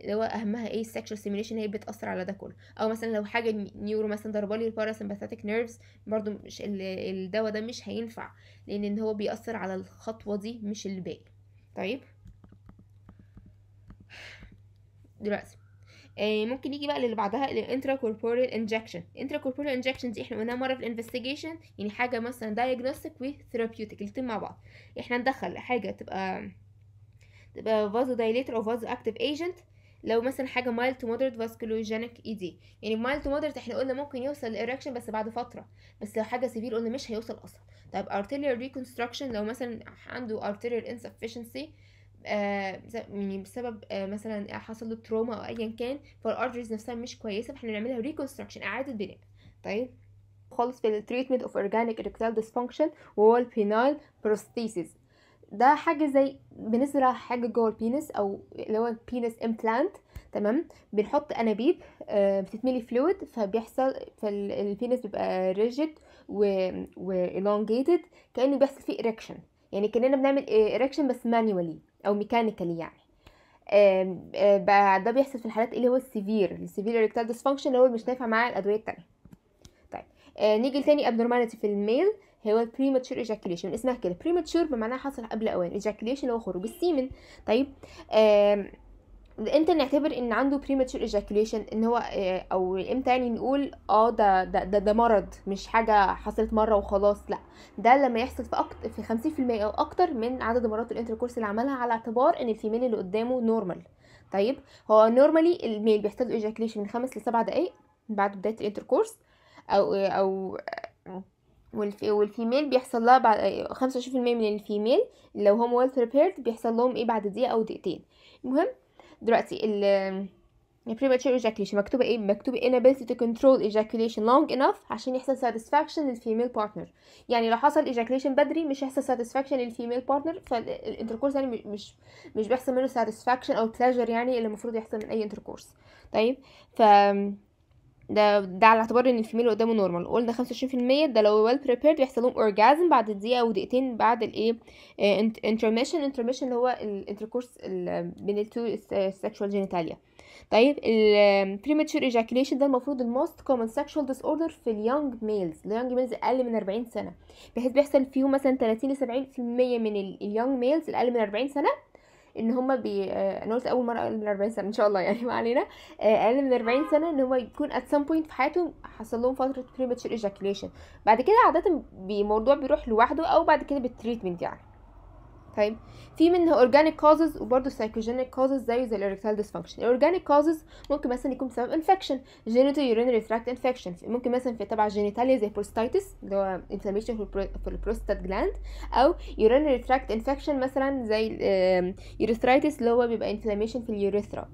اللي هو اهمها ايه السكشوال سيميليشن هي بتاثر على ده كله او مثلا لو حاجه نيورو مثلا ضربالي الباراسمباثيك نيرفز برده مش الدواء ده مش هينفع لان ان هو بيأثر على الخطوه دي مش الباقي طيب دلوقتي آه ممكن يجي بقى للي بعدها الانترا كوربورال انجكشن انترا كوربورال انجكشن دي احنا قلناها مره في الانفستيجيشن يعني حاجه مثلا دايجنوستيك وثيرابيوتيك الاثنين مع بعض احنا ندخل حاجه تبقى تبقى فازو دايليتر او فازو اكتيف ايجنت لو مثلا حاجه mild to moderate vasculogenic ED يعني mild to moderate احنا قلنا ممكن يوصل الايركشن بس بعد فتره بس لو حاجه سيفير قلنا مش هيوصل اصلا طيب arterial reconstruction لو مثلا عنده arterial insufficiency آه يعني بسبب آه مثلا حصل له تروما او ايا كان فالارتريز نفسها مش كويسه فاحنا نعملها reconstruction اعاده بناء طيب خالص في التريتمنت اوف اورجانيك اريكتال ديسفانكشن وهو الفينايل بروستيسيس ده حاجه زي بنزرع حاجه جوه البينس او اللي هو البينس امبلانت تمام بنحط انابيب آه، بتتملي فلويد فبيحصل فالبينس بيبقى ريجيد والونجيتد كانه بيحصل فيه اريكشن يعني كاننا بنعمل اريكشن بس مانيوالي او ميكانيكالي يعني آه، ده بيحصل في الحالات اللي هو السيفير السيفير اريكتال فانكشن اللي هو مش نافع مع الادويه التانية طيب آه، نيجي لتاني ابنورماليتي في الميل هو premature ejaculation اسمها كده premature بمعناها حصل قبل اوان ejaculation هو خروج السيمن طيب آه امتى نعتبر ان عنده premature ejaculation ان هو آه او امتى يعني نقول اه ده ده ده, مرض مش حاجه حصلت مره وخلاص لا ده لما يحصل في اكتر في 50% او اكتر من عدد مرات الانتركورس اللي عملها على اعتبار ان الفيميل اللي قدامه نورمال طيب هو نورمالي الميل بيحتاج ejaculation من 5 ل 7 دقائق بعد بدايه الانتركورس او آه، او والفيميل بيحصل لها بعد خمسة وعشرين في المية من الفيميل لو هم well prepared بيحصل لهم ايه بعد دقيقة أو دقيقتين المهم دلوقتي ال premature ejaculation مكتوبة ايه مكتوبة إيه؟ inability to control ejaculation long enough عشان يحصل satisfaction female partner يعني لو حصل ejaculation بدري مش هيحصل satisfaction للفيميل بارتنر intercourse يعني مش مش بيحصل منه satisfaction او pleasure يعني اللي المفروض يحصل من اي intercourse طيب ف ده ده على اعتبار ان الفيميل اللي قدامه نورمال قلنا 25% ده لو ويل بريبيرد بيحصل لهم اورجازم بعد دقيقه او دقيقتين بعد الايه انترميشن انترميشن اللي هو الانتركورس بين التو سيكشوال جينيتاليا طيب البريماتشور ايجاكيليشن ده المفروض الموست كومن سيكشوال ديس اوردر في اليونج ميلز اليونج ميلز اقل من 40 سنه بحيث بيحصل فيهم مثلا 30 ل 70% من اليونج ميلز الاقل من 40 سنه ان هم بي آه، انا قلت اول مره اقل من 40 سنه ان شاء الله يعني ما علينا آه، اقل من 40 سنه ان هم يكون ات سام بوينت في حياتهم حصل لهم فتره بريماتشر ايجاكيليشن بعد كده عاده الموضوع بيروح لوحده او بعد كده بالتريتمنت يعني طيب في منها اورجانيك كوزز وبرضه سايكوجينيك كوزز زيه زي الايركتايل ديسفانكشن الاورجانيك كوزز ممكن مثلا يكون بسبب انفكشن جينيتال يورينري تراكت انفكشن ممكن مثلا في تبع جينيتاليا زي prostatitis اللي هو انفلاميشن في البروستات جلاند او يورينري تراكت انفكشن مثلا زي يوريثرايتس اللي هو بيبقى انفلاميشن في اليوريثرا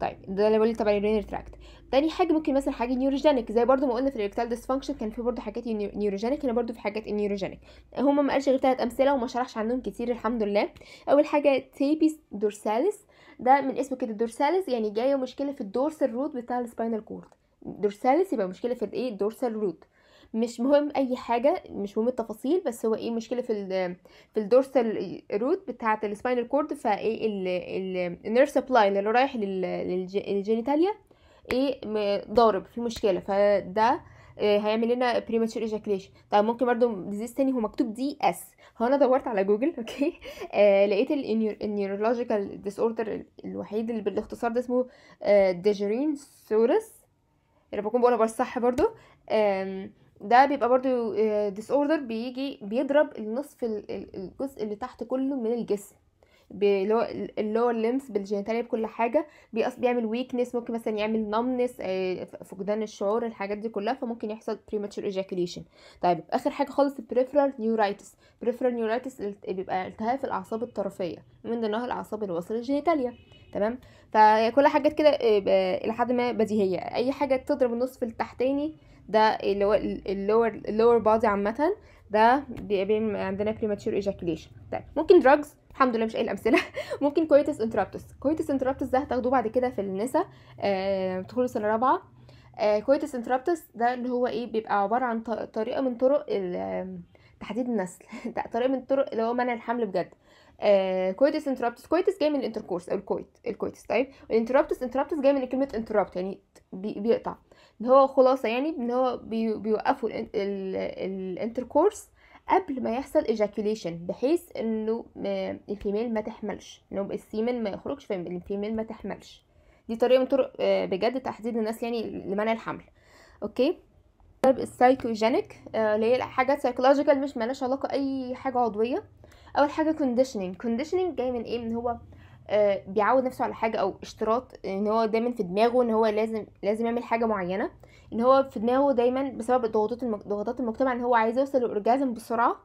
طيب ده اللي بقول تبع اليورينري تراكت تاني حاجه ممكن مثلا حاجه نيوروجينيك زي برضو ما قلنا في الايركتال ديسفانكشن كان في برضو حاجات نيوروجينيك هنا برضو في حاجات نيوروجينيك هما ما قالش غير ثلاث امثله وما شرحش عنهم كتير الحمد لله اول حاجه تيبيس دورساليس ده من اسمه كده دورساليس يعني جايه مشكله في الدورسال روت بتاع السباينال كورد دورساليس يبقى مشكله في الايه الدورسال روت مش مهم اي حاجه مش مهم التفاصيل بس هو ايه مشكله في الـ في الدورسال روت بتاعه السباينال كورد فايه النيرس سبلاي اللي رايح للجينيتاليا ايه ضارب في مشكله فده آه، هيعمل لنا premature ejaculation طب ممكن برضو ديزيز تاني هو مكتوب دي اس هو انا دورت على جوجل اوكي آه لقيت النيورولوجيكال ديس اوردر الوحيد اللي بالاختصار ده اسمه ديجرين سورس انا بكون بقولها صح برضو ده بيبقى برضو ديس آه، اوردر بيجي بيضرب النصف الجزء اللي تحت كله من الجسم باللور لمس بالجينيتاليا بكل حاجه بيعمل ويكنس ممكن مثلا يعمل نمنس آه، فقدان الشعور الحاجات دي كلها فممكن يحصل بريماتشر ايجاكيليشن طيب اخر حاجه خالص البريفرال نيورايتس بريفرال نيورايتس بيبقى التهاب في الاعصاب الطرفيه من ضمنها الاعصاب الوسط الجينيتاليا تمام فكل حاجات كده آه، الى حد ما بديهيه اي حاجه تضرب النصف التحتاني ده اللي هو اللور اللور بادي عامه ده بيعمل عندنا بريماتشر ايجاكيليشن طيب ممكن دراجز الحمد لله مش قايل امثله ممكن كويتس انترابتس كويتس انترابتس ده هتاخدوه بعد كده في النساء آه، تدخلوا سنه رابعه كويتس آه، انترابتس ده اللي هو ايه بيبقى عباره عن طريقه من طرق تحديد النسل طريقه من الطرق اللي هو منع الحمل بجد كويتس انترابتس كويتس جاي من الانتركورس او الكويت الكويتس طيب الانترابتس انترابتس جاي من كلمه انترابت يعني بي بيقطع اللي هو خلاصه يعني ان هو بيوقفوا الانتركورس قبل ما يحصل ejaculation بحيث انه آه، الفيميل ما تحملش انه السيمن ما يخرجش فالفيميل ما تحملش دي طريقه من طرق آه، بجد تحديد الناس يعني لمنع الحمل اوكي طيب السايكوجينيك آه، اللي هي حاجات سايكولوجيكال مش مالهاش علاقه اي حاجه عضويه اول حاجه كونديشنينج كونديشنينج جاي من ايه من هو آه، بيعود نفسه على حاجه او اشتراط ان هو دايما في دماغه ان هو لازم لازم يعمل حاجه معينه ان هو في دماغه دايما بسبب ضغوطات ضغوطات المجتمع ان هو عايز يوصل للاورجازم بسرعه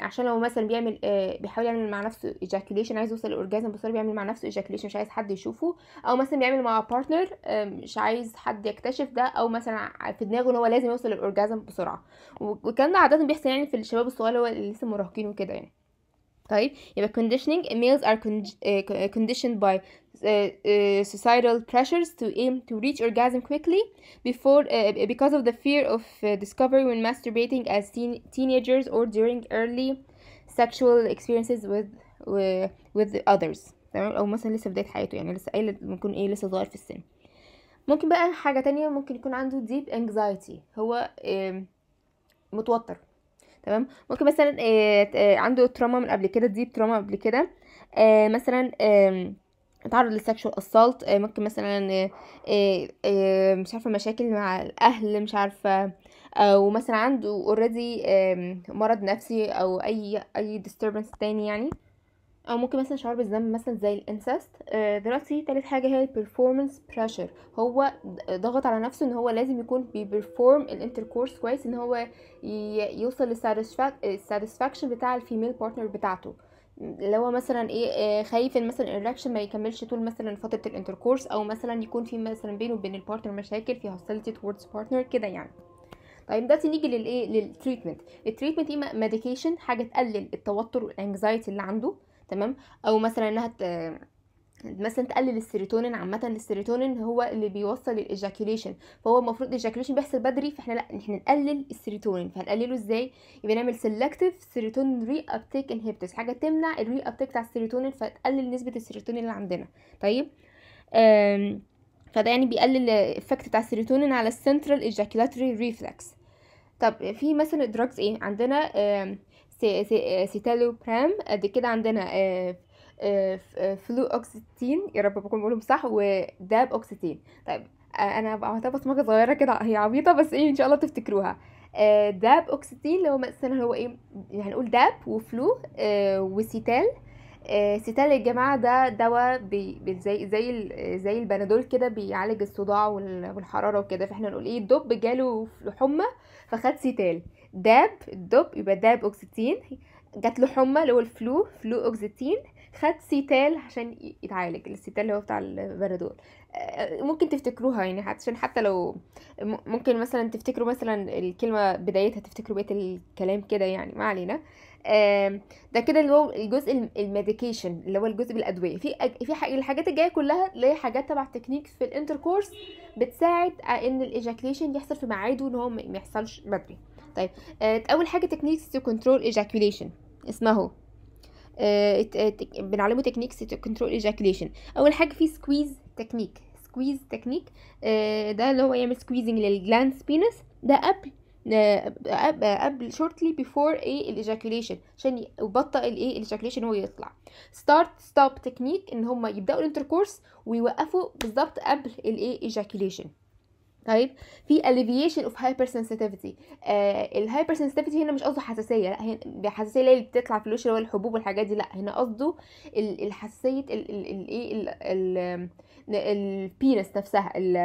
عشان لو مثلا بيعمل آه، بيحاول يعمل مع نفسه ايجاكيليشن عايز يوصل لاورجازم بسرعه بيعمل مع نفسه ايجاكيليشن مش عايز حد يشوفه او مثلا بيعمل مع بارتنر مش عايز حد يكتشف ده او مثلا في دماغه ان هو لازم يوصل للاورجازم بسرعه وكان ده عاده بيحصل يعني في الشباب الصغير اللي هو لسه مراهقين وكده يعني طيب يبقى conditioning males are con uh, eh, eh, conditioned by uh, uh, societal pressures to aim to reach orgasm quickly before uh, because of the fear of uh, discovery when masturbating as teen teenagers or during early sexual experiences with uh, with others تمام او مثلا لسه بدايه حياته يعني لسه قايل ممكن ايه لسه صغير في السن ممكن بقى حاجه تانية ممكن يكون عنده deep anxiety هو متوتر تمام ممكن مثلا آه، آه، عنده تروما من قبل كده ديب تروما قبل كده آه، مثلا تعرض للسكشوال اسالت ممكن مثلا مش عارفه مشاكل مع الاهل مش عارفه او مثلا عنده اوريدي مرض نفسي او اي اي disturbance تاني يعني او ممكن مثلا شعور بالذنب مثلا زي الانسست آه، دلوقتي تالت حاجه هي البرفورمانس بريشر هو ضغط على نفسه ان هو لازم يكون بيبرفورم الانتركورس كويس ان هو يوصل للساتسفاكشن بتاع الفيميل بارتنر بتاعته اللي هو مثلا ايه آه، خايف ان مثلا الريكشن ما يكملش طول مثلا فتره الانتركورس او مثلا يكون في مثلا بينه وبين البارتنر مشاكل في hostility towards partner كده يعني طيب دلوقتي نيجي للايه للتريتمنت التريتمنت ايه ميديكيشن حاجه تقلل التوتر والانكزايتي اللي عنده تمام او مثلا انها مثلا تقلل السيروتونين عامه السيروتونين هو اللي بيوصل للايجاكيوليشن فهو المفروض الايجاكيوليشن بيحصل بدري فاحنا لا احنا نقلل السيروتونين فهنقلله ازاي يبقى نعمل سيلكتيف سيروتونين ري ابتيك انهبيتورز حاجه تمنع الري ابتيك بتاع السيروتونين فتقلل نسبه السيروتونين اللي عندنا طيب آم... فده يعني بيقلل الافكت بتاع السيروتونين على السنترال ايجاكيولاتري ريفلكس طب في مثلا دراجز ايه عندنا آم... سيتالوبرام قد كده عندنا آه، آه، آه، فلو اوكسيتين يا رب بكون بقولهم صح وداب اوكسيتين طيب انا بعملها بصمجه صغيره كده هي عبيطه بس ايه ان شاء الله تفتكروها داب اوكسيتين اللي هو مثلا هو ايه هنقول داب وفلو وسيتال سيتال يا جماعه ده دواء زي زي زي البنادول كده بيعالج الصداع والحراره وكده فاحنا نقول ايه الدب جاله حمى فخد سيتال داب الدب يبقى داب اوكسيتين جات له حمى اللي هو الفلو فلو اوكسيتين خد سيتال عشان يتعالج السيتال اللي هو بتاع البنادول آه، آه، ممكن تفتكروها يعني عشان حتى لو ممكن مثلا تفتكروا مثلا الكلمه بدايتها تفتكروا بقيه الكلام كده يعني ما علينا ده كده اللي هو الجزء الميديكيشن اللي هو الجزء بالادويه في في الحاجات الجايه كلها اللي هي حاجات تبع تكنيكس في الانتركورس بتساعد آه، ان الايجاكليشن يحصل في معاده ان هو ما يحصلش بدري طيب آه، اول حاجه تكنيكس تو كنترول ايجاكيوليشن اسمها اهو بنعلمه تكنيكس تو كنترول ايجاكيوليشن اول حاجه في سكويز تكنيك سكويز تكنيك ده اللي هو يعمل سكويزنج للجلاند سبينس ده قبل آه، قبل شورتلي بيفور ايه الايجاكيوليشن عشان يبطئ الايه الايجاكيوليشن هو يطلع ستارت ستوب تكنيك ان هم يبداوا الانتركورس ويوقفوا بالظبط قبل الايه ايجاكيوليشن طيب في alleviation of hypersensitivity آه الهايبر هنا مش قصده حساسيه لا هنا حساسيه اللي بتطلع في الوش اللي هو الحبوب والحاجات دي لا هنا قصده الحساسيه الايه البينس نفسها ال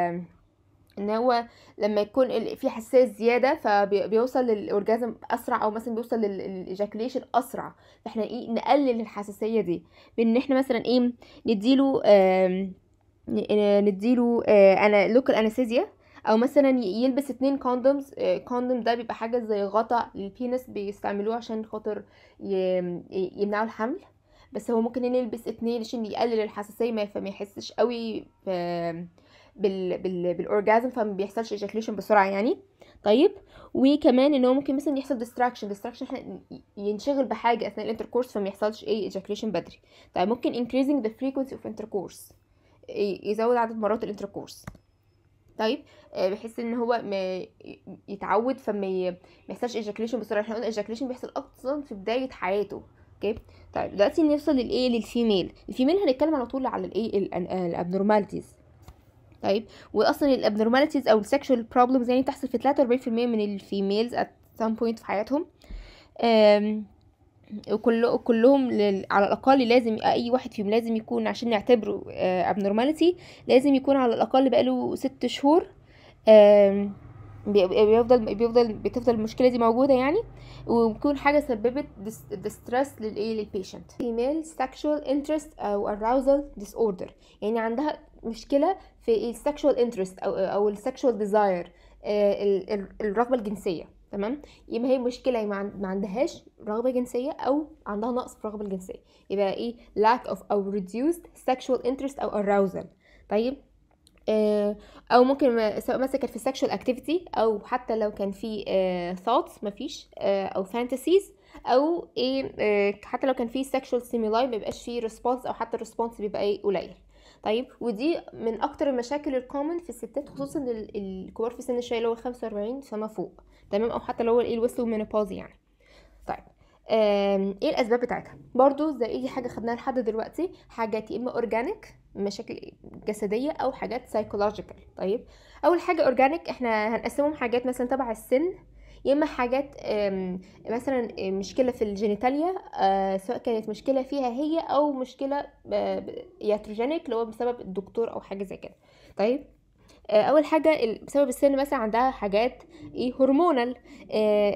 ان هو لما يكون في حساسيه زياده فبيوصل للاورجازم اسرع او مثلا بيوصل للاجاكوليشن اسرع فاحنا ايه نقلل الحساسيه دي بان احنا مثلا ايه نديله آه نديله آه انا لوكال انستيزيا او مثلا يلبس اتنين كوندومز كوندوم آه، ده بيبقى حاجه زي غطا للبينس بيستعملوه عشان خاطر يمنعوا الحمل بس هو ممكن يلبس اتنين عشان يقلل الحساسيه فما يحسش قوي ف... آه، بال... بال... بالاورجازم فما بيحصلش ايجاكليشن بسرعه يعني طيب وكمان ان هو ممكن مثلا يحصل ديستراكشن ديستراكشن ينشغل بحاجه اثناء الانتركورس فما يحصلش اي ايجاكليشن بدري طيب ممكن increasing the frequency of intercourse آه، يزود عدد مرات الانتركورس طيب آه، بحس ان هو ما يتعود فما يحصلش ايجاكليشن بسرعه احنا قلنا ايجاكليشن بيحصل اصلا في بدايه حياته اوكي طيب دلوقتي نوصل للايه للفيميل الفيميل هنتكلم على طول على الايه الابنورماليتيز طيب واصلا الابنورماليتيز او السكشوال بروبلمز يعني بتحصل في 43% من الفيميلز ات سام بوينت في حياتهم وكل كلهم لل... على الاقل لازم اي واحد فيهم لازم يكون عشان نعتبره آه، abnormality لازم يكون على الاقل بقاله ست شهور بيفضل بيفضل بتفضل المشكله دي موجوده يعني وبتكون حاجه سببت distress للايه للبيشنت female sexual interest او arousal disorder يعني عندها مشكله في السكشوال انترست او او السكشوال ديزاير آه، الرغبه الجنسيه تمام يبقى هي مشكله ما عندهاش رغبه جنسيه او عندها نقص في الرغبه الجنسيه يبقى ايه lack of او reduced sexual interest او arousal طيب آه، او ممكن سواء مثلا كانت في sexual activity او حتى لو كان في آه، thoughts مفيش آه، او fantasies او ايه حتى لو كان في sexual stimuli مبيبقاش فيه response او حتى الريسبونس بيبقى ايه قليل طيب ودي من اكتر المشاكل الكومن في الستات خصوصا الكبار في سن الشاي اللي هو 45 فما فوق تمام او حتى اللي هو الايه الوسط والمينوباوز يعني طيب ايه الاسباب بتاعتها برضو زي اي حاجه خدناها لحد دلوقتي حاجات يا اما اورجانيك مشاكل جسديه او حاجات سايكولوجيكال طيب اول حاجه اورجانيك احنا هنقسمهم حاجات مثلا تبع السن يا اما حاجات مثلا آه، مشكله في الجينيتاليا آه، سواء كانت مشكله فيها هي او مشكله ياتروجينيك اللي هو بسبب الدكتور او حاجه زي كده طيب آه، اول حاجه بسبب السن مثلا عندها حاجات ايه هرمونال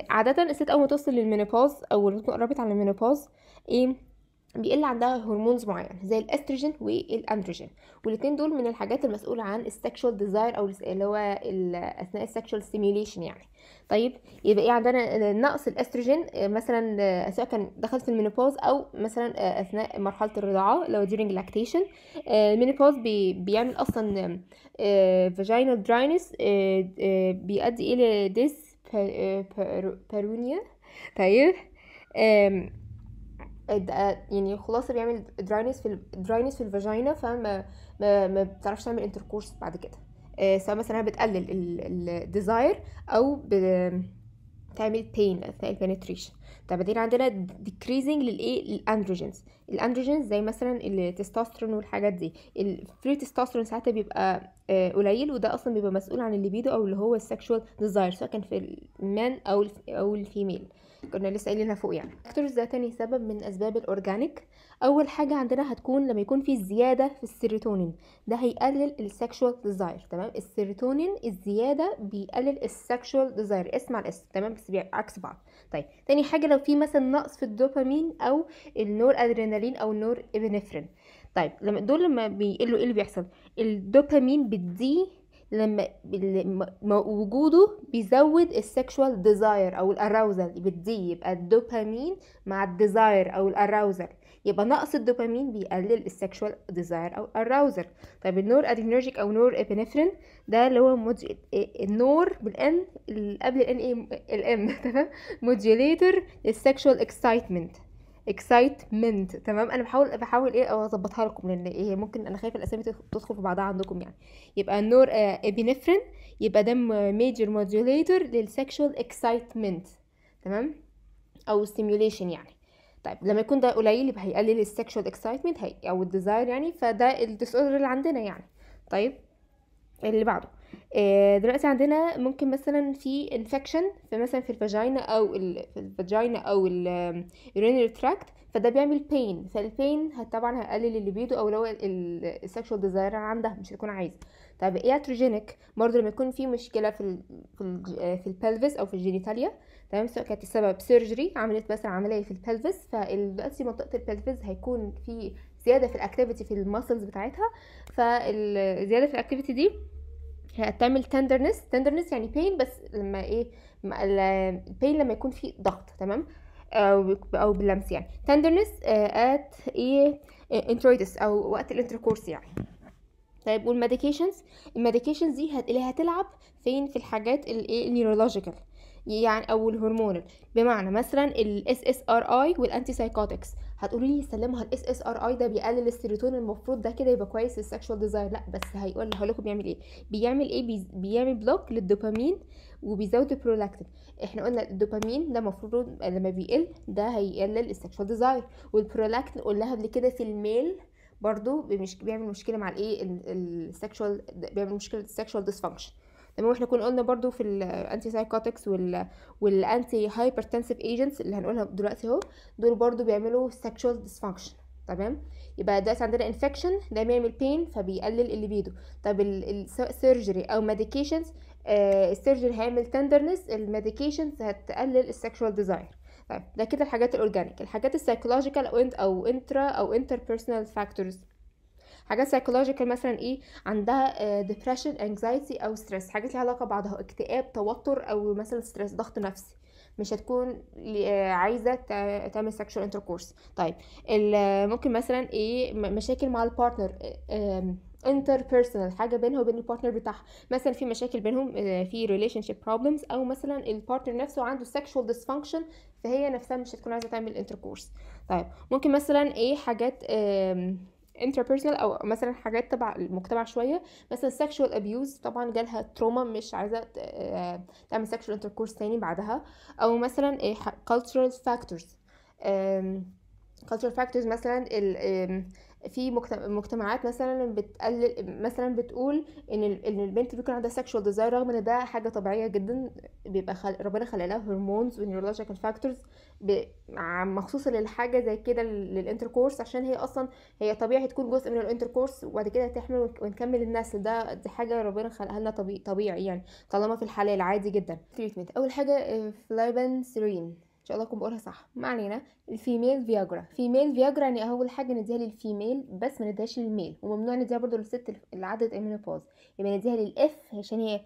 عاده الست اول ما توصل للمينوباوز او تكون قربت على المينوباوز ايه بيقل عندها هرمونز معين زي الاستروجين والاندروجين والاثنين دول من الحاجات المسؤوله عن السكشوال ديزاير او اللي هو اثناء السكشوال ستيميليشن يعني طيب يبقى ايه عندنا نقص الاستروجين مثلا سواء كان دخل في المينوبوز او مثلا اثناء مرحله الرضاعه لو during لاكتيشن المينوبوز بي بيعمل اصلا فاجينال آه، آه، دراينس آه، بيؤدي الى ديس بارونيا طيب آه، يعني خلاص بيعمل دراينس في دراينس في الفاجينا فما ما, ما بتعرفش تعمل انتركورس بعد كده آه، سواء مثلا بتقلل الديزاير او بتعمل بين اثناء البنتريشن طب بعدين عندنا ديكريزنج للايه الاندروجينز الاندروجينز زي مثلا التستوستيرون والحاجات دي الفري تستوستيرون ساعات بيبقى آه، قليل وده اصلا بيبقى مسؤول عن الليبيدو او اللي هو السكشوال ديزاير سواء كان في المان او او الفيميل كنا لسه قايلينها فوق يعني الفاكتورز ده تاني سبب من اسباب الاورجانيك اول حاجه عندنا هتكون لما يكون في زياده في السيروتونين ده هيقلل السكشوال ديزاير تمام السيروتونين الزياده بيقلل السكشوال ديزاير اسم الاسم اسم تمام بس عكس بعض طيب تاني حاجه لو في مثلا نقص في الدوبامين او النور ادرينالين او النور ابنفرين طيب لما دول لما بيقلوا ايه اللي بيحصل الدوبامين بتزيد لما وجوده بيزود السكشوال ديزاير او الاراوزل بتزي يبقى الدوبامين مع الديزاير او الاراوزل يبقى نقص الدوبامين بيقلل السكشوال ديزاير او الاراوزل طيب النور ادرينرجيك او نور ابينفرين ده اللي هو النور بالان قبل الان ايه الام تمام موديوليتر للسكشوال اكسايتمنت اكسايتمنت تمام انا بحاول بحاول ايه اظبطها لكم لان ايه ممكن انا خايفه الاسامي تدخل في بعضها عندكم يعني يبقى النور ابينفرين آه، يبقى ده ميجر موديوليتور للسكشوال اكسايتمنت تمام او ستيميوليشن يعني طيب لما يكون ده قليل يبقى هيقلل السكشوال اكسايتمنت او الديزاير يعني فده الديس اوردر اللي عندنا يعني طيب اللي بعده آه، دلوقتي عندنا ممكن مثلا في انفكشن فمثلا في الفاجينا او في الفاجينا او اليورينري تراكت فده بيعمل بين فالبين طبعا هيقلل الليبيدو او لو السكشوال ديزاير عندها مش هتكون عايزه طيب اياتروجينيك برضه لما يكون في مشكله في الـ في الـ آه، في البلفس او في الجينيتاليا تمام سواء كانت السبب سيرجري عملت مثلا عمليه في البلفس فدلوقتي منطقه البلفس هيكون في زياده في الاكتيفيتي في المسلز بتاعتها فالزياده في الاكتيفيتي دي هتعمل تندرنس تندرنس يعني بين بس لما ايه البين لما يكون في ضغط تمام او او باللمس يعني تندرنس ات آه، ايه انترويدس آه، او وقت الانتركورس يعني طيب والميديكيشنز الميديكيشنز دي اللي هتلعب فين في الحاجات الايه النيورولوجيكال يعني او الهرمون بمعنى مثلا الاس اس ار اي والانتي سايكوتكس هتقولي لي سلمها الاس اس ار اي ده بيقلل السيروتونين المفروض ده كده يبقى كويس للسكشوال ديزاير لا بس هيقول هقول لكم بيعمل ايه بيعمل ايه بيعمل بلوك للدوبامين وبيزود البرولاكتين احنا قلنا الدوبامين ده المفروض لما بيقل ده هيقلل السكشوال ديزاير والبرولاكتين قلناها قبل كده في الميل برضو بيعمل مشكله مع الايه السكشوال بيعمل مشكله السكشوال ديسفانكشن زي ما احنا كنا قلنا برضو في الانتي سايكوتكس وال والانتي هايبرتنسيف ايجنتس اللي هنقولها دلوقتي اهو دول برضو بيعملوا سكشوال ديسفانكشن تمام يبقى دلوقتي عندنا انفكشن ده بيعمل بين فبيقلل الليبيدو طب السيرجري او ميديكيشنز آه، السيرجري هيعمل تندرنس الميديكيشنز هتقلل السكشوال ديزاير طيب ده كده الحاجات الاورجانيك الحاجات السايكولوجيكال او انترا او انتر بيرسونال فاكتورز حاجات سايكولوجيكال مثلا ايه عندها ديبريشن آه، انكزايتي او ستريس حاجات ليها علاقه بعضها اكتئاب توتر او مثلا ستريس ضغط نفسي مش هتكون آه، عايزه تعمل سكشوال انتركورس طيب ممكن مثلا ايه مشاكل مع البارتنر انتر بيرسونال حاجه بينها وبين البارتنر بتاعها مثلا في مشاكل بينهم آه، في ريليشن شيب بروبلمز او مثلا البارتنر نفسه عنده سكشوال ديسفانكشن فهي نفسها مش هتكون عايزه تعمل انتركورس طيب ممكن مثلا ايه حاجات interpersonal او مثلا حاجات تبع المجتمع شويه مثلا sexual abuse طبعا جالها تروما مش عايزه آه، تعمل sexual intercourse تاني بعدها او مثلا إيه، cultural factors cultural factors مثلا في مجتمعات مثلا بتقلل مثلا بتقول ان ان البنت بيكون عندها سكشوال ديزاير رغم ان ده حاجه طبيعيه جدا بيبقى خل... ربنا خلق لها هرمونز ونيورولوجيكال فاكتورز ب... مخصوصه للحاجه زي كده للانتركورس عشان هي اصلا هي طبيعي تكون جزء من الانتركورس وبعد كده تحمل ونكمل النسل ده دي حاجه ربنا خلقها لنا طبيعي, طبيعي يعني طالما في الحلال عادي جدا تريتمنت اول حاجه فلايبان آه، سيرين شاء الله اكون بقولها صح ما علينا الفيميل فياجرا فيميل فياجرا يعني اول حاجه نديها للفيميل بس ما نديهاش للميل وممنوع نديها برضو للست اللي عدت المينوبوز يبقى نديها للاف عشان هي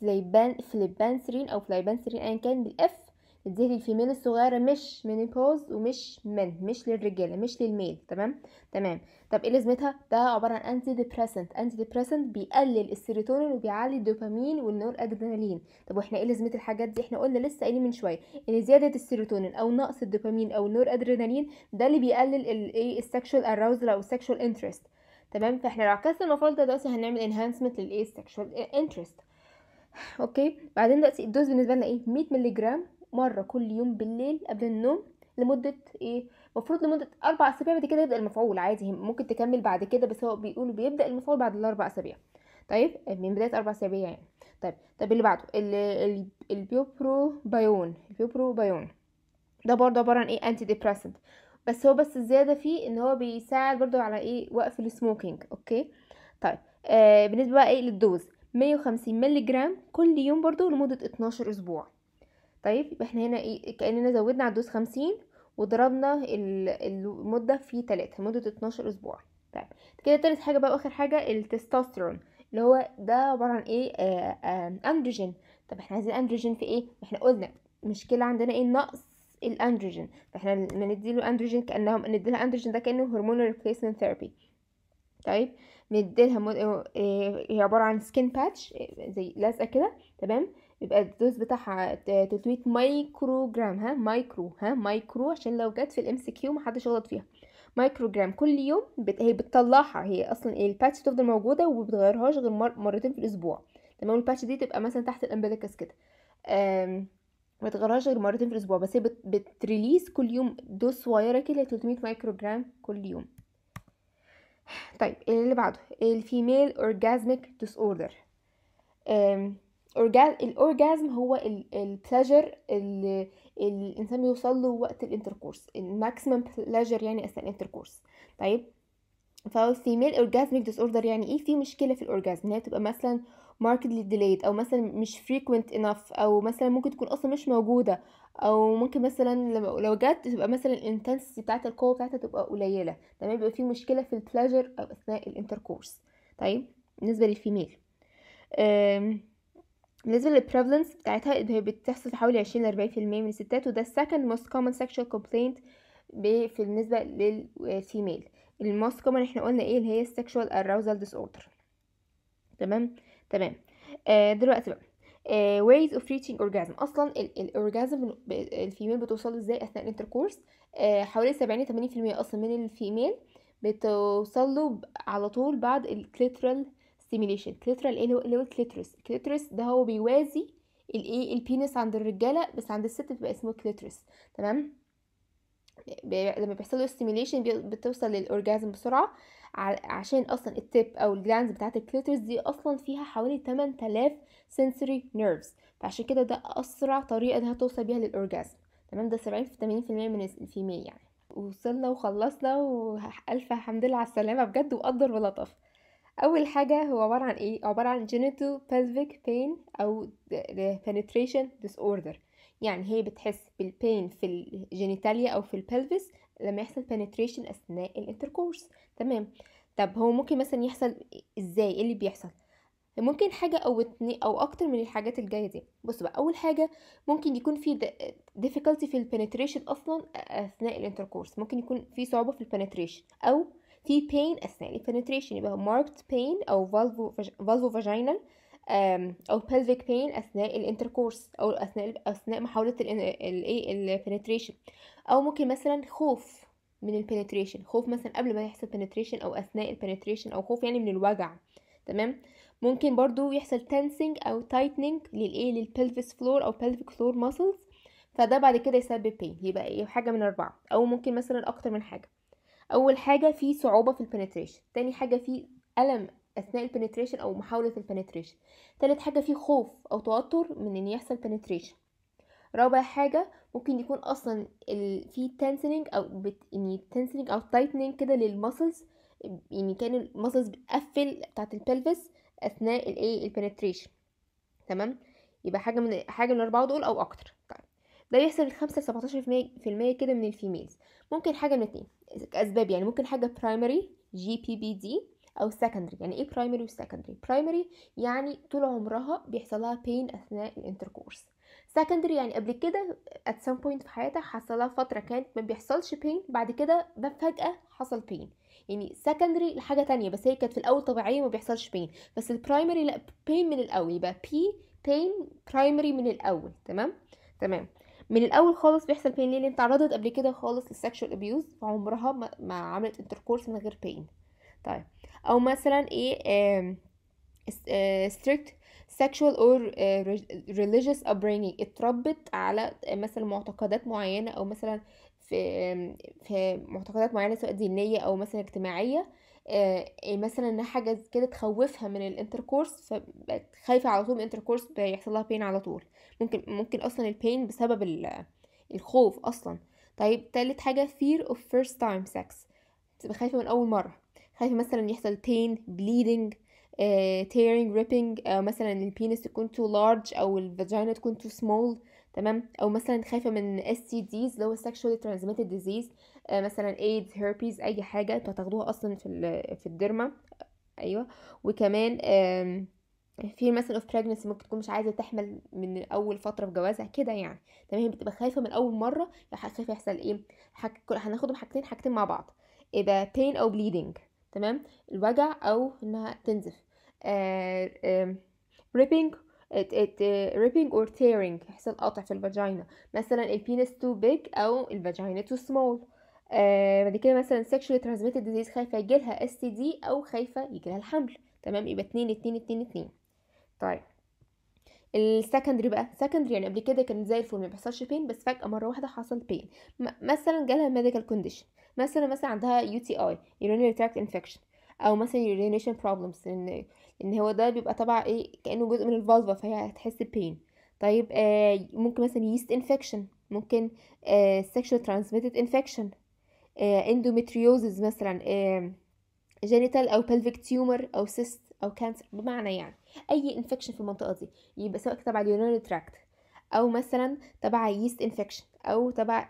فليبان فليبانسرين او فليبانسرين ايا كان بالاف الدهن الفيميل الصغيرة مش مينيبوز ومش من مش للرجاله مش للميل تمام تمام طب ايه لازمتها ده عباره عن انتي ديبريسنت انتي ديبريسنت بيقلل السيروتونين وبيعلي الدوبامين والنور ادرينالين طب واحنا ايه لازمه الحاجات دي احنا قلنا لسه قايلين من شويه ان زياده السيروتونين او نقص الدوبامين او النور ادرينالين ده اللي بيقلل الايه السكشوال اراوزل او السكشوال انترست تمام فاحنا لو عكسنا المفروض ده دلوقتي هنعمل انهانسمنت للايه السكشوال انترست اوكي بعدين دلوقتي الدوز بالنسبه لنا ايه 100 مللي جرام مرة كل يوم بالليل قبل النوم لمدة ايه المفروض لمدة أربع أسابيع بعد كده يبدأ المفعول عادي ممكن تكمل بعد كده بس هو بيقولوا بيبدأ المفعول بعد الأربع أسابيع طيب من بداية أربع أسابيع يعني طيب طب اللي بعده البيوبروبايون بايون ده برضه عبارة عن ايه انتي ديبريسنت بس هو بس الزيادة فيه ان هو بيساعد برضه على ايه وقف السموكينج اوكي طيب آه بالنسبة بقى ايه للدوز 150 ملغ جرام كل يوم برضه لمدة 12 اسبوع طيب يبقى احنا هنا ايه كاننا زودنا على الدوز خمسين وضربنا المده في تلاتة مده اتناشر اسبوع طيب كده تالت حاجه بقى واخر حاجه التستوستيرون اللي هو ده عباره عن ايه اندروجين آه، آه، طب احنا عايزين اندروجين في ايه احنا قلنا مشكله عندنا ايه نقص الاندروجين فاحنا لما نديله اندروجين كانهم نديلها اندروجين ده كانه هرمون ريبليسمنت ثيرابي طيب نديلها مد... آه، هي عباره عن سكين باتش زي لازقه كده تمام يبقى الدوز بتاعها 300 مايكرو جرام ها مايكرو ها مايكرو عشان لو جت في الام سي كيو محدش يغلط فيها مايكرو جرام كل يوم بت... هي بتطلعها هي اصلا الباتش تفضل موجوده وما بتغيرهاش غير مر... مرتين في الاسبوع تمام الباتش دي تبقى مثلا تحت الامبليكس كده ما تغيرهاش غير مرتين في الاسبوع بس هي بت... بتريليز كل يوم دوز صغيره كده 300 مايكرو جرام كل يوم طيب اللي بعده الفيميل اورجازميك ديس اوردر الاورجازم هو البلاجر اللي الانسان بيوصل له وقت الانتركورس الماكسيمم بلاجر يعني اثناء الانتركورس طيب فالفيميل اورجازميك ديس اوردر يعني ايه في مشكله في الاورجازم هي تبقى مثلا ماركتلي ديليت او مثلا مش فريكوينت انف او مثلا ممكن تكون اصلا مش موجوده او ممكن مثلا لو جت تبقى مثلا الانتنسيتي بتاعت القوه بتاعتها تبقى قليله تمام يبقى في مشكله في البلاجر او اثناء الانتركورس طيب بالنسبه للفيميل بالنسبة للprevalence بتاعتها هي بتحصل حوالي عشرين لأربعين في المية من الستات وده second most common sexual complaint النسبة للفيميل الموست كومن احنا قلنا ايه اللي هي السكشوال arousal disorder تمام تمام آه دلوقتي بقى آه ways of reaching orgasm اصلا الاورجازم الفيميل بتوصله ازاي اثناء الانتركورس آه حوالي في المية اصلا من الفيميل بتوصله على طول بعد الكليترال ستيميليشن ايه اللي هو الكليترس الكليترس ده هو بيوازي الايه البينس عند الرجاله بس عند الست بيبقى اسمه كليترس تمام لما بيحصل له ستيميليشن بتوصل للاورجازم بسرعه عشان اصلا التيب او الجلاندز بتاعه الكليترس دي اصلا فيها حوالي 8000 سنسوري نيرفز فعشان كده ده اسرع طريقه انها توصل بيها للاورجازم تمام ده 70 في 80% من الفيميل يعني وصلنا وخلصنا والف الحمد لله على السلامه بجد وقدر ولطف اول حاجه هو عباره عن ايه عباره عن جينيتو pelvic بين او penetration disorder يعني هي بتحس بالبين في الجينيتاليا او في البلفس لما يحصل penetration اثناء الانتركورس تمام طب هو ممكن مثلا يحصل ازاي ايه اللي بيحصل ممكن حاجة أو اتنين أو أكتر من الحاجات الجاية دي بص بقى أول حاجة ممكن يكون في difficulty في البنتريشن أصلا أثناء الانتركورس ممكن يكون في صعوبة في البنتريشن أو في pain أثناء penetration يبقى marked pain أو vulvo vaginal أو pelvic pain أثناء الانتركورس أو أثناء أثناء محاولة ال إيه، ال penetration أو ممكن مثلا خوف من ال penetration خوف مثلا قبل ما يحصل penetration أو أثناء ال penetration أو خوف يعني من الوجع تمام ممكن برضو يحصل tensing أو ايه للإيه للبلفيس floor أو pelvic floor muscles فده بعد كده يسبب pain يبقى إيه حاجة من أربعة أو ممكن مثلا أكتر من حاجة اول حاجه في صعوبه في البنتريشن تاني حاجه في الم اثناء البنتريشن او محاوله البنتريشن تالت حاجه في خوف او توتر من ان يحصل بنتريشن رابع حاجه ممكن يكون اصلا ال... في تنسنج او بت... يعني تنسنج او تايتننج كده للمسلز يعني كان المسلز بتقفل بتاعه البلفس اثناء الايه البنتريشن تمام يبقى حاجه من حاجه من الاربعه دول او اكتر طيب ده بيحصل 5 ل 17% كده من الفيميلز ممكن حاجه من اتنين اسباب يعني ممكن حاجه برايمري جي بي بي دي او سكندري يعني ايه برايمري وسكندري برايمري يعني طول عمرها بيحصل لها بين اثناء الانتركورس سكندري يعني قبل كده at some point في حياتها حصل لها فتره كانت ما بيحصلش بين بعد كده فجاه حصل بين يعني سكندري لحاجه تانية بس هي كانت في الاول طبيعيه ما بيحصلش بين بس البرايمري لا بين من الاول يبقى بي بين برايمري من الاول تمام تمام من الاول خالص بيحصل بين لان اتعرضت قبل كده خالص للسكشوال ابيوز فعمرها ما, ما عملت انتركورس من غير بين طيب او مثلا ايه ستريكت آه، sexual or آه، religious upbringing اتربت على آه، مثلا معتقدات معينة او مثلا في في معتقدات معينة سواء دينية او مثلا اجتماعية آه، يعني مثلا حاجه كده تخوفها من الانتركورس فبقت خايفه على طول من الانتركورس بيحصل لها بين على طول ممكن ممكن اصلا البين بسبب الخوف اصلا طيب تالت حاجه fear of first time sex بتبقى خايفه من اول مره خايفه مثلا يحصل pain bleeding uh, tearing ripping او مثلا البينس تكون too large او الفاجينا تكون too small تمام او مثلا خايفه من STDs اللي هو sexually transmitted disease آه، مثلا ايدز هيربيز اي حاجه انتوا هتاخدوها اصلا في في الديرما ايوه وكمان في مثلا اوف pregnancy ممكن تكون مش عايزه تحمل من اول فتره في جوازها كده يعني تمام بتبقى خايفه من اول مره خايفه يحصل ايه حك... هناخدهم حاجتين حاجتين مع بعض يبقى pain او bleeding تمام الوجع او انها تنزف ريبينج آه، ripping ريبينج اور تيرينج يحصل قطع في الفاجينا مثلا البينس تو بيج او الفاجينا تو سمول آه، بعد كده مثلا سيكشوال ترانسميتد ديزيز خايفه يجيلها اس تي دي او خايفه يجيلها الحمل تمام يبقى اتنين اتنين اتنين اتنين طيب السكندري بقى سكندري يعني قبل كده كان زي الفل ما بيحصلش بين بس فجاه مره واحده حصل بين مثلا جالها ميديكال كونديشن مثلا مثلا عندها يو تي اي urinary tract infection او مثلا urination بروبلمز ان ان هو ده بيبقى طبعا ايه كانه جزء من الفالفا فهي هتحس بين طيب آه ممكن مثلا يست infection ممكن آه sexual transmitted infection اندومتريوزز آه، مثلا جينيتال آه، او بلفيك تيومر او سيست او كانسر بمعنى يعني اي انفكشن في المنطقه دي يبقى سواء تبع اليونان تراكت او مثلا تبع ييست انفكشن او تبع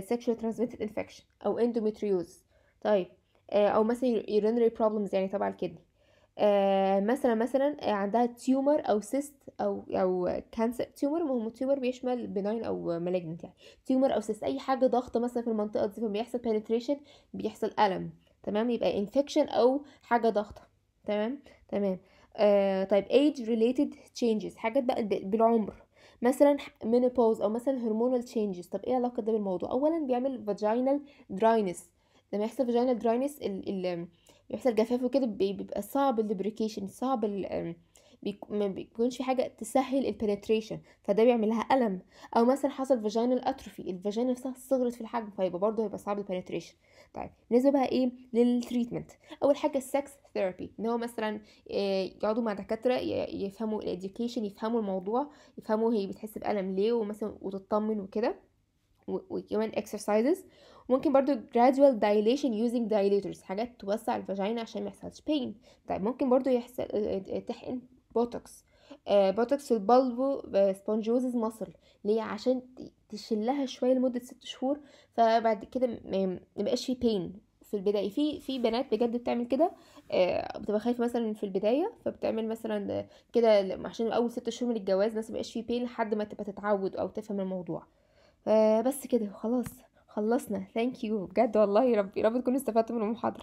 سيكشوال ترانسميتد انفكشن او اندومتريوز طيب آه، او مثلا يورينري بروبلمز يعني تبع الكدني آه، مثلا مثلا آه، عندها تيومر او سيست او او كانسر تيومر هم تيومر بيشمل بناين او مالجنت يعني تيومر او سيست اي حاجه ضغط مثلا في المنطقه دي فبيحصل بنتريشن بيحصل الم تمام يبقى انفكشن او حاجه ضغطه تمام تمام آه طيب age related changes حاجات بقى بالعمر مثلا menopause او مثلا هرمونال changes طب ايه علاقه ده بالموضوع اولا بيعمل vaginal dryness لما يحصل vaginal dryness ال ال بيحصل جفاف وكده بيبقى صعب الدبريكيشن صعب ال ما بيكونش في حاجه تسهل البنتريشن فده بيعمل لها الم او مثلا حصل فاجينال اتروفي الفاجينا نفسها صغرت في الحجم فيبقى برضه هيبقى صعب البنتريشن طيب نزل بقى ايه للتريتمنت اول حاجه السكس ثيرابي ان هو مثلا يقعدوا مع دكاتره يفهموا الاديوكيشن يفهموا الموضوع يفهموا هي بتحس بالم ليه ومثلا وتطمن وكده وكمان اكسرسايزز ممكن برضو gradual dilation using dilators حاجات توسع الفاجينا عشان ما يحصلش pain طيب ممكن برضو يحصل آه، آه، آه، تحقن بوتوكس بوتوكس في البلبو سبونجوزز مصل ليه عشان تشلها شويه لمده ست شهور فبعد كده ميبقاش في بين في البدايه في في بنات بجد بتعمل كده بتبقى خايفه مثلا في البدايه فبتعمل مثلا كده عشان اول ست شهور من الجواز ما يبقاش في بين لحد ما تبقى تتعود او تفهم الموضوع فبس كده خلاص خلصنا ثانك يو بجد والله يا رب يا رب تكونوا استفدتوا من المحاضره